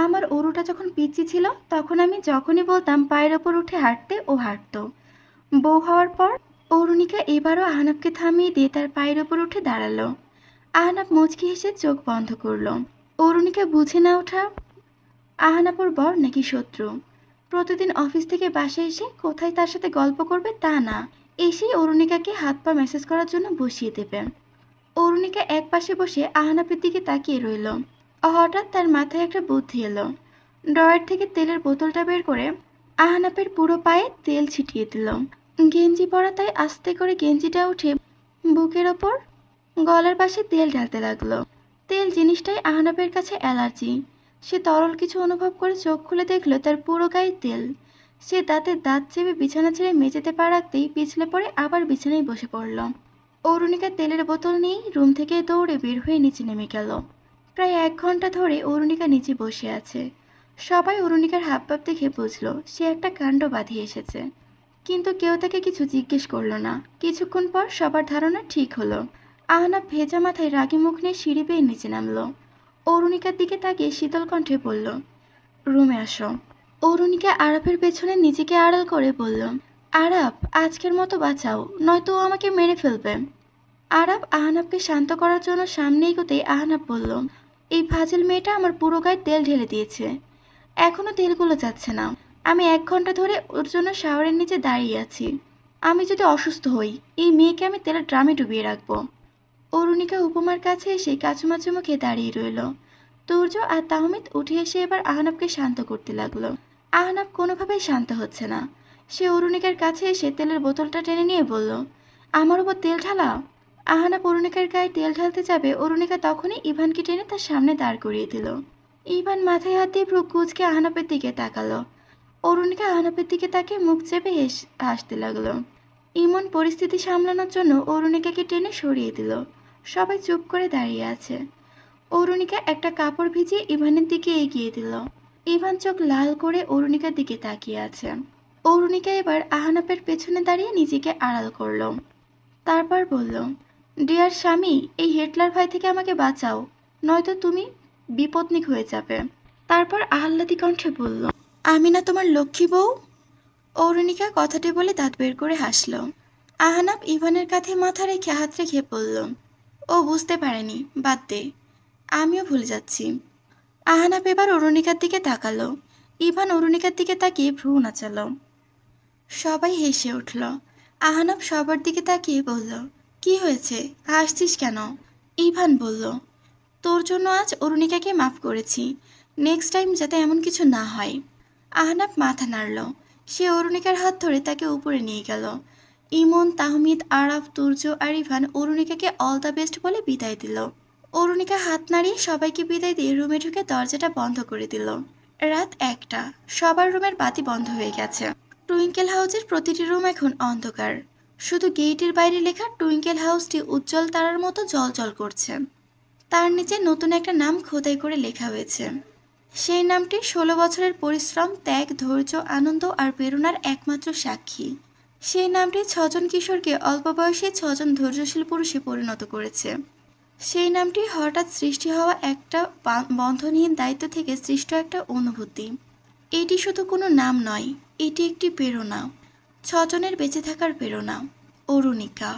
আমার অরুটা যখন পিচি ছিল তখন আমি যখনই বলতাম পায়ের ওপর উঠে হাঁটতে ও হাঁটত বউ হওয়ার পর অরুণিকা এবারও আহনবকে থামিয়ে দিয়ে তার পায়ের ওপর উঠে দাঁড়ালো আহনাব মুচকি হেসে চোখ বন্ধ করল অরুণিকা বুঝে না ওঠা আহানাপুর বর নাকি শত্রু প্রতিদিন অফিস থেকে বাসে এসে কোথায় তার সাথে গল্প করবে তা না এসেই অরুণিকাকে হাত পা মেসেজ করার জন্য বসিয়ে দেবে অরুণিকা এক পাশে বসে আহানাপের দিকে তাকিয়ে রইল হঠাৎ তার মাথায় একটা বুদ্ধি এলো ড্রয়ার থেকে তেলের বোতলটা বের করে আহানাপের পুরো পায়ে তেল ছিটিয়ে দিল গেঞ্জি পরা তাই আস্তে করে গেঞ্জিটা উঠে বুকের ওপর গলার পাশে তেল ঢালতে লাগলো তেল জিনিসটাই আহানাপের কাছে অ্যালার্জি সে তরল কিছু অনুভব করে চোখ খুলে দেখলো তার পুরো গায়ে তেল সে দাঁতে দাঁত চেপে বিছানা ছেড়ে মেঝেতে পা রাখতেই পিছলে পড়ে আবার বিছানায় বসে পড়ল অরুণিকা তেলের বোতল নিয়েই রুম থেকে দৌড়ে বের হয়ে নিচে নেমে গেল প্রায় এক ঘন্টা ধরে অরুণিকা নিচে বসে আছে সবাই অরুণিকার হাবভাব দেখে বুঝল সে একটা কাণ্ড বাঁধিয়ে এসেছে কিন্তু কেউ তাকে কিছু জিজ্ঞেস করল না কিছুক্ষণ পর সবার ধারণা ঠিক হলো আহনা ভেজা মাথায় রাগি মুখ নিয়ে সিঁড়ি বেয়ে নিচে নামলো অরুণিকার দিকে তাকিয়ে শীতল কণ্ঠে বলল রুমে আসো অরুণিকা আরাপের পেছনে নিজেকে আড়াল করে বলল আরাপ আজকের মতো বাঁচাও নয়তো ও আমাকে মেরে ফেলবে আরাপ আহনাবকে শান্ত করার জন্য সামনে এগোতেই আহনাব বলল এই ভাজেল মেয়েটা আমার পুরো গায়ে তেল ঢেলে দিয়েছে এখনও তেলগুলো যাচ্ছে না আমি এক ঘন্টা ধরে ওর জন্য শাওয়ারের নিচে দাঁড়িয়ে আছি আমি যদি অসুস্থ হই এই মেয়েকে আমি তেলের ড্রামে ডুবিয়ে রাখবো অরুণিকা উপমার কাছে এসে কাচুমাচু মুখে দাঁড়িয়ে রইল তুর্য আর তাহমিদ উঠে এসে এবার আহনাবকে শান্ত করতে লাগলো আহনাব কোনোভাবেই শান্ত হচ্ছে না সে অরুণিকার কাছে এসে তেলের বোতলটা টেনে নিয়ে বলল আমার ওপর তেল ঢালাও আহানা অরুণিকার গায়ে তেল ঢালতে যাবে অরুণিকা তখনই ইভানকে টেনে তার সামনে দাঁড় করিয়ে দিল ইভান মাথায় হাত দিয়ে ভ্রুক কুচকে আহানাপের দিকে তাকালো অরুণিকা আহানাপের দিকে তাকে মুখ চেপে হেস হাসতে লাগলো ইমন পরিস্থিতি সামলানোর জন্য অরুণিকাকে টেনে সরিয়ে দিল সবাই চুপ করে দাঁড়িয়ে আছে অরুণিকা একটা কাপড় ভিজিয়ে ইভানের দিকে এগিয়ে দিল ইভান চোখ লাল করে অরুণিকার দিকে তাকিয়ে আছে অরুণিকা এবার আহানাপের পেছনে দাঁড়িয়ে নিজেকে আড়াল করল তারপর বলল ডিয়ার স্বামী এই হেটলার ভাই থেকে আমাকে বাঁচাও নয়তো তুমি বিপত্নিক হয়ে যাবে তারপর আহ্লাদি কণ্ঠে বলল আমি না তোমার লক্ষ্মী বউ অরুণিকা কথাটি বলে দাঁত বের করে হাসল আহানাপ ইভানের কাঁধে মাথা রেখে হাত রেখে বলল ও বুঝতে পারেনি বাদ দে আমিও ভুলে যাচ্ছি আহানাপ এবার অরুণিকার দিকে তাকালো ইভান অরুণিকার দিকে তাকিয়ে ভ্রু নাচাল সবাই হেসে উঠল আহানাপ সবার দিকে তাকিয়ে বলল কি হয়েছে হাসছিস কেন ইভান বলল তোর জন্য আজ অরুণিকাকে মাফ করেছি নেক্সট টাইম যাতে এমন কিছু না হয় আহনাব মাথা নাড়ল সে অরুণিকার হাত ধরে তাকে উপরে নিয়ে গেল ইমন তাহমিদ আরাফ তুর্য আর ইভান অরুণিকাকে অল দ্য বেস্ট বলে বিদায় দিল অরুণিকা হাত নাড়িয়ে সবাইকে বিদায় দিয়ে রুমে ঢুকে দরজাটা বন্ধ করে দিল রাত একটা সবার রুমের বাতি বন্ধ হয়ে গেছে টুইঙ্কেল হাউসের প্রতিটি রুম এখন অন্ধকার শুধু গেইটের বাইরে লেখা টুইঙ্কেল হাউসটি উজ্জ্বল তারার মতো জলজল করছে তার নিচে নতুন একটা নাম খোদাই করে লেখা হয়েছে সেই নামটি ষোলো বছরের পরিশ্রম ত্যাগ ধৈর্য আনন্দ আর প্রেরণার একমাত্র সাক্ষী সেই নামটি ছজন কিশোরকে অল্প বয়সে ছজন ধৈর্যশীল পুরুষে পরিণত করেছে সেই নামটি হঠাৎ সৃষ্টি হওয়া একটা বন্ধনহীন দায়িত্ব থেকে সৃষ্ট একটা অনুভূতি এটি শুধু কোনো নাম নয় এটি একটি প্রেরণা ছজনের বেঁচে থাকার প্রেরণা অরুণিকা